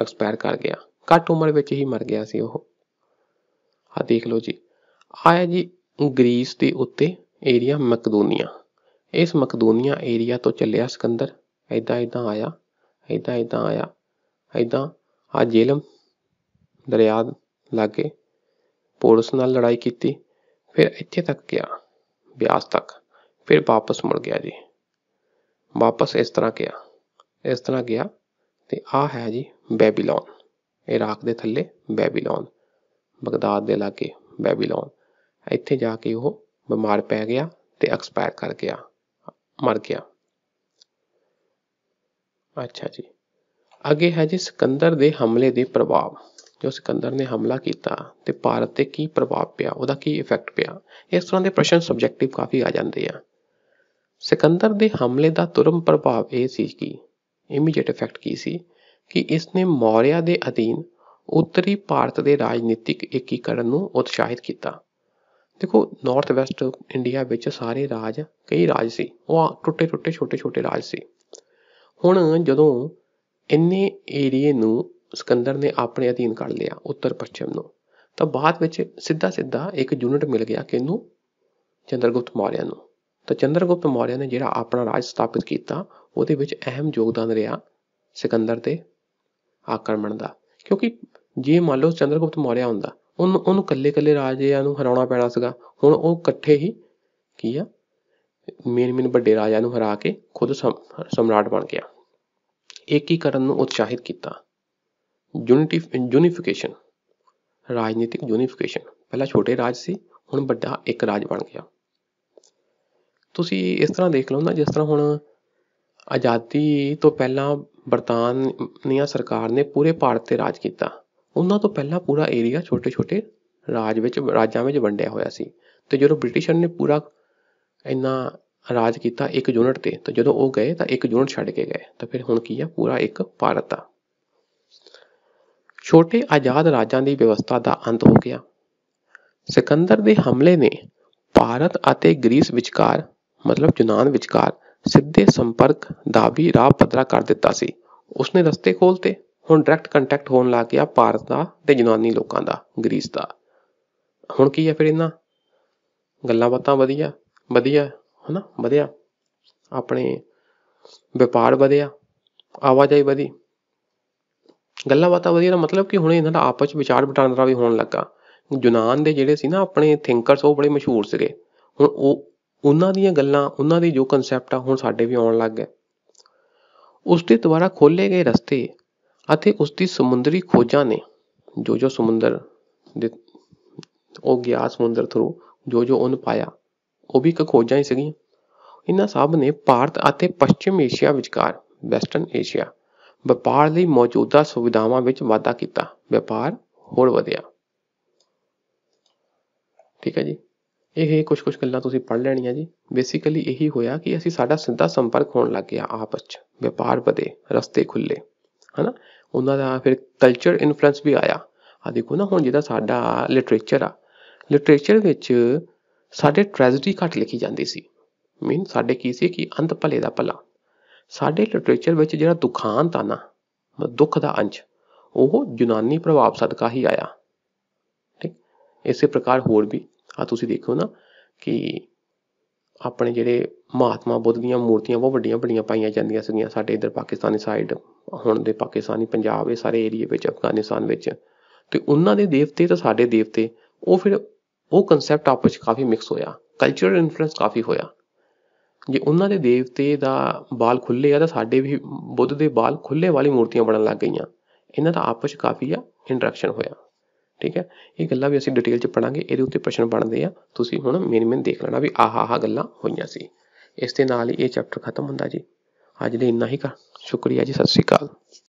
Speaker 1: ਐਕਸਪਾਇਰ ਕਰ ਗਿਆ ਘੱਟ ਉਮਰ ਵਿੱਚ ਹੀ ਮਰ ਗਿਆ ਸੀ ਉਹ ਆ ਦੇਖ ਲਓ ਜੀ ਆਇਆ ਜੀ ਗ੍ਰੀਸ ਦੇ ਉੱਤੇ ਏਰੀਆ ਮਕਦੋਨੀਆ ਇਸ ਮਕਦੋਨੀਆ ਏਰੀਆ ਤੋਂ ਚੱਲਿਆ ਸਿਕੰਦਰ ਐਦਾਂ ਐਦਾਂ ਆਇਆ ਐਦਾਂ ਐਦਾਂ ਆਇਆ ਐਦਾਂ ਆ ਜੇਲਮ ਦਰਿਆ ਲਾਗੇ ਪੁਲਿਸ ਨਾਲ ਲੜਾਈ ਕੀਤੀ ਫਿਰ ਇੱਥੇ ਤੱਕ ਗਿਆ ਬਿਆਸ ਤੱਕ ਫਿਰ ਵਾਪਸ ਮੁੜ ਗਿਆ ਜੀ ਵਾਪਸ ਇਸ ਤਰ੍ਹਾਂ ਗਿਆ ਇਸ ਤਰ੍ਹਾਂ ਗਿਆ ਤੇ ਆ ਹੈ ਜੀ ਬੈਬੀਲੋਨ ਇਰਾਕ ਦੇ ਥੱਲੇ ਬੈਬੀਲੋਨ ਬਗਦਾਦ ਦੇ ਲਾਗੇ ਬੈਬੀਲੋਨ ਇੱਥੇ ਜਾ ਕੇ ਉਹ ਬਿਮਾਰ ਪੈ ਗਿਆ ਤੇ ਐਕਸਪਾਇਰ ਕਰ ਗਿਆ ਮਰ ਗਿਆ ਅੱਛਾ ਜੀ ਅੱਗੇ ਹੈ ਜੀ ਸਿਕੰਦਰ ਦੇ ਹਮਲੇ ਦੇ ਪ੍ਰਭਾਵ ਜੋ ਸਿਕੰਦਰ ਨੇ ਹਮਲਾ ਕੀਤਾ ਤੇ ਭਾਰਤ ਤੇ ਕੀ ਪ੍ਰਭਾਵ ਪਿਆ ਉਹਦਾ ਕੀ ਇਫੈਕਟ ਪਿਆ ਇਸ ਤਰ੍ਹਾਂ ਦੇ ਪ੍ਰਸ਼ਨ ਸਬਜੈਕਟਿਵ ਕਾਫੀ ਆ ਜਾਂਦੇ ਆ ਸਿਕੰਦਰ ਦੇ ਹਮਲੇ ਦਾ ਤੁਰੰਤ ਪ੍ਰਭਾਵ ਇਹ ਸੀ ਕਿ ਇਮੀਡੀਏਟ ਇਫੈਕਟ ਕੀ ਸੀ ਕਿ ਇਸ ਨੇ ਮੌਰੀਆ ਦੇ ਅਧੀਨ ਉੱਤਰੀ ਭਾਰਤ ਦੇ ਰਾਜਨੀਤਿਕ ਏਕੀਕਰਨ ਨੂੰ ਉਤਸ਼ਾਹਿਤ ਕੀਤਾ ਦੇਖੋ ਨਾਰਥ ਵੈਸਟ ਇੰਡੀਆ ਵਿੱਚ ਸਾਰੇ ਰਾਜ ਕਈ ਰਾਜ ਸੀ ਉਹ ਟੁੱਟੇ-ਟੁੱਟੇ ਛੋਟੇ-ਛੋਟੇ ਰਾਜ ਸੀ ਹੁਣ ਜਦੋਂ ਇੰਨੇ ਏਰੀਏ ਨੂੰ ਸਿਕੰਦਰ ਨੇ ਆਪਣੇ ਅਧੀਨ ਕਰ ਲਿਆ ਉੱਤਰ ਪੱਛਮ ਨੂੰ ਤਾਂ ਬਾਅਦ ਵਿੱਚ ਸਿੱਧਾ ਸਿੱਧਾ ਇੱਕ ਯੂਨਿਟ ਮਿਲ ਗਿਆ ਕਿਨੂੰ ਚੰਦਰਗੁਪਤ ਮੌਰੀਆ ਨੂੰ ਤਾਂ ਚੰਦਰਗੁਪਤ ਮੌਰੀਆ ਨੇ ਜਿਹੜਾ ਆਪਣਾ ਰਾਜ ਸਥਾਪਿਤ ਕੀਤਾ ਉਹਦੇ ਵਿੱਚ ਅਹਿਮ ਯੋਗਦਾਨ ਰਿਹਾ ਸਿਕੰਦਰ ਦੇ ਆਕਰਮਣ ਦਾ ਕਿਉਂਕਿ ਜੇ ਮੰਨ ਲਓ ਚੰਦਰਗੁਪਤ ਮੌਰੀਆ ਹੁੰਦਾ ਉਹਨੂੰ ਉਹਨੂੰ ਕੱਲੇ-ਕੱਲੇ ਰਾਜਿਆਂ ਨੂੰ ਹਰਾਉਣਾ ਪੈਣਾ ਸੀਗਾ ਹੁਣ ਉਹ ਇਕੱਠੇ ਹੀ ਕੀ ਆ ਮੇਨ ਮੇਨ ਵੱਡੇ ਰਾਜਿਆਂ ਨੂੰ ਹਰਾ ਕੇ ਖੁਦ ਸਮਰਾਟ ਬਣ ਗਿਆ ਇੱਕੀਕਰਨ ਨੂੰ ਉਤਸ਼ਾਹਿਤ ਕੀਤਾ ਯੂਨਿਟੀ ਯੂਨੀਫਿਕੇਸ਼ਨ ਰਾਜਨੀਤਿਕ ਯੂਨੀਫਿਕੇਸ਼ਨ ਪਹਿਲਾਂ ਛੋਟੇ ਰਾਜ ਸੀ ਹੁਣ ਵੱਡਾ ਇੱਕ ਰਾਜ ਬਣ ਗਿਆ ਤੁਸੀਂ ਇਸ ਤਰ੍ਹਾਂ ਦੇਖ ਲਓ ਨਾ ਜਿਸ ਤਰ੍ਹਾਂ ਹੁਣ ਆਜ਼ਾਦੀ ਤੋਂ ਪਹਿਲਾਂ ਬਰਤਾਨੀਆ ਸਰਕਾਰ ਨੇ ਪੂਰੇ ਭਾਰਤ ਤੇ ਰਾਜ ਕੀਤਾ ਉਹਨਾਂ ਤੋਂ ਪਹਿਲਾਂ ਪੂਰਾ ਏਰੀਆ ਛੋਟੇ-ਛੋਟੇ ਰਾਜ ਵਿੱਚ ਰਾਜਾਂ ਵਿੱਚ ਵੰਡਿਆ ਹੋਇਆ ਸੀ ਤੇ ਜਦੋਂ ਬ੍ਰਿਟਿਸ਼ਰ ਨੇ ਪੂਰਾ ਇੰਨਾ ਰਾਜ ਕੀਤਾ ਇੱਕ ਯੂਨਿਟ ਤੇ ਤਾਂ ਜਦੋਂ ਉਹ ਗਏ ਤਾਂ ਇੱਕ ਯੂਨਿਟ ਛੱਡ ਕੇ ਗਏ ਤਾਂ ਫਿਰ ਹੁਣ ਕੀ ਆ ਪੂਰਾ ਇੱਕ ਭਾਰਤ ਆ ਛੋਟੇ ਆਜ਼ਾਦ ਰਾਜਾਂ ਦੀ ਵਿਵਸਥਾ ਦਾ ਅੰਤ ਹੋ ਗਿਆ ਸਿਕੰਦਰ ਦੇ ਹਮਲੇ ਨੇ ਭਾਰਤ ਅਤੇ ਗ੍ਰੀਸ ਵਿਚਕਾਰ ਮਤਲਬ ਯੂਨਾਨ ਵਿਚਕਾਰ ਸਿੱਧੇ ਸੰਪਰਕ ਦਾ ਵੀ ਰਾਹ ਪੱਧਰਾ ਕਰ ਦਿੱਤਾ ਸੀ ਉਸਨੇ ਰਸਤੇ ਖੋਲਤੇ ਹੁਣ ਡਾਇਰੈਕਟ ਕੰਟੈਕਟ ਹੋਣ ਲੱਗ ਗਿਆ ਭਾਰਤ ਦਾ ਤੇ ਯੂਨਾਨੀ ਲੋਕਾਂ ਦਾ ਗ੍ਰੀਸ ਦਾ ਹੁਣ ਕੀ ਹੈ ਫਿਰ ਇਹਨਾਂ ਗੱਲਾਂ ਬਾਤਾਂ ਵਧੀਆ ਵਧੀਆ ਹਨਾ ਵਧੀਆ ਆਪਣੇ ਵਪਾਰ ਵਧਿਆ ਆਵਾਜਾਈ ਵਧੀ ਗੱਲਾਂ ਬਾਤਾਂ ਵਧੀਆ ਦਾ ਮਤਲਬ ਕਿ ਹੁਣ ਇਹਨਾਂ ਦਾ ਆਪਸ ਵਿੱਚ ਵਿਚਾਰ ਵਟਾਂਦਰਾ ਵੀ ਹੋਣ ਲੱਗਾ ਯੂਨਾਨ ਦੇ ਜਿਹੜੇ ਸੀ ਨਾ ਆਪਣੇ ਥਿੰਕਰਸ ਉਹ ਬੜੇ ਮਸ਼ਹੂਰ ਸੀਗੇ ਹੁਣ ਉਹ ਉਹਨਾਂ ਦੀਆਂ ਗੱਲਾਂ ਉਹਨਾਂ ਦੇ ਜੋ ਕਨਸੈਪਟ ਆ ਹੁਣ ਸਾਡੇ ਵੀ ਆਉਣ ਲੱਗ ਗਏ ਉਸ ਦੇ ਦੁਆਰਾ ਖੋਲੇ ਗਏ ਰਸਤੇ ਅਤੇ ਉਸ ਦੀ ਸਮੁੰਦਰੀ ਖੋਜਾਂ ਨੇ ਜੋ ਜੋ ਸਮੁੰਦਰ ਦੇ ਉਹ ਗਿਆ ਸਮੁੰਦਰ ਥਰੂ ਜੋ ਜੋ ਉਹਨ ਪਾਇਆ ਉਹ ਵੀ ਇੱਕ ਖੋਜਾਂ ਹੀ ਸੀਗੀਆਂ ਇਹਨਾਂ ਸਭ ਨੇ ਭਾਰਤ ਅਤੇ ਪੱਛਮ ਏਸ਼ੀਆ ਵਿਚਕਾਰ ਵੈਸਟਰਨ ਏਸ਼ੀਆ ਵਪਾਰ ਲਈ ਮੌਜੂਦਾ ਸੁਵਿਧਾਵਾਂ ਵਿੱਚ ਵਾਧਾ ਕੀਤਾ ਵਪਾਰ ਹੋਰ ਵਧਿਆ ਠੀਕ ਹੈ ਜੀ ਇਹ ਕੁਝ ਕੁਝ ਗੱਲਾਂ ਤੁਸੀਂ ਪੜ੍ਹ ਲੈਣੀਆਂ ਜੀ ਬੇਸਿਕਲੀ ਇਹੀ ਹੋਇਆ ਕਿ ਅਸੀਂ ਸਾਡਾ ਸਿੱਧਾ ਸੰਪਰਕ ਹੋਣ ਲੱਗ ਗਿਆ ਆਪਸ ਵਿੱਚ ਵਪਾਰ ਵਧੇ ਰਸਤੇ ਖੁੱਲੇ ਹਨਾ ਉਹਨਾਂ ਦਾ ਫਿਰ ਕਲਚਰ ਇਨਫਲੂਐਂਸ ਵੀ ਆਇਆ ਆ ਦੇਖੋ ਨਾ ਹੁਣ ਜਿਹਦਾ ਸਾਡਾ ਲਿਟਰੇਚਰ ਆ ਲਿਟਰੇਚਰ ਵਿੱਚ ਸਾਡੇ ਟ੍ਰੈਜੇਡੀ ਘੱਟ ਲਿਖੀ ਜਾਂਦੀ ਸੀ ਮੀਨ ਸਾਡੇ ਕੀ ਸੀ ਕਿ ਅੰਤ ਭਲੇ ਦਾ ਭਲਾ ਸਾਡੇ ਲਿਟਰੇਚਰ ਵਿੱਚ ਜਿਹੜਾ ਦੁਖਾਂਤ ਆ ਨਾ ਦੁੱਖ ਦਾ ਅੰਸ਼ ਉਹ ਯੂਨਾਨੀ ਪ੍ਰਭਾਵ ਸਦਕਾ ਹੀ ਆਇਆ ਠੀਕ ਇਸੇ ਪ੍ਰਕਾਰ ਹੋਰ ਵੀ ਆ ਤੁਸੀਂ ਦੇਖੋ ਨਾ ਕਿ ਆਪਣੇ ਜਿਹੜੇ ਮਹਾਤਮਾ ਬੁੱਧ ਦੀਆਂ ਮੂਰਤੀਆਂ ਬਹੁਤ ਵੱਡੀਆਂ ਵੱਡੀਆਂ ਪਾਈਆਂ ਜਾਂਦੀਆਂ ਸੀਗੀਆਂ ਸਾਡੇ ਇਧਰ ਪਾਕਿਸਤਾਨੀ ਸਾਈਡ ਹੁਣ ਦੇ ਪਾਕਿਸਤਾਨੀ ਪੰਜਾਬ ਇਹ ਸਾਰੇ ਏਰੀਏ ਵਿੱਚ ਅਫਗਾਨਿਸਤਾਨ ਵਿੱਚ ਤੇ ਉਹਨਾਂ ਦੇ ਦੇਵਤੇ ਤੇ ਸਾਡੇ ਦੇਵਤੇ ਉਹ ਫਿਰ ਉਹ ਕਨਸੈਪਟ ਆਪਸ ਵਿੱਚ ਕਾਫੀ ਮਿਕਸ ਹੋਇਆ ਕਲਚਰਲ ਇਨਫਲੂਐਂਸ ਕਾਫੀ ਹੋਇਆ ਜੇ ਉਹਨਾਂ ਦੇ ਦੇਵਤੇ ਦਾ ਬਾਲ ਖੁੱਲੇ ਆ ਤਾਂ ਸਾਡੇ ਵੀ ਬੁੱਧ ਦੇ ਬਾਲ ਖੁੱਲੇ ਵਾਲੀ ਮੂਰਤੀਆਂ ਬਣਨ ਲੱਗ ਗਈਆਂ ਇਹਨਾਂ ਦਾ ਆਪਸ ਵਿੱਚ ਕਾਫੀ ਆ ਇੰਟਰੈਕਸ਼ਨ ਹੋਇਆ ਠੀਕ ਹੈ ਇਹ ਗੱਲਾਂ ਵੀ ਅਸੀਂ ਡਿਟੇਲ ਚ ਪੜਾਂਗੇ ਇਹਦੇ ਉੱਤੇ ਪ੍ਰਸ਼ਨ ਬਣਦੇ ਆ ਤੁਸੀਂ ਹੁਣ ਮੇਨ ਮੇਨ ਦੇਖ ਲੈਣਾ ਵੀ ਆਹ ਆਹ ਗੱਲਾਂ ਹੋਈਆਂ ਸੀ ਇਸ ਦੇ ਨਾਲ ਹੀ ਇਹ ਚੈਪਟਰ ਖਤਮ ਹੁੰਦਾ ਜੀ ਅੱਜ ਲਈ ਇੰਨਾ ਹੀ ਕਰ ਸ਼ੁਕਰੀਆ ਜੀ ਸਤਿ ਸ੍ਰੀ ਅਕਾਲ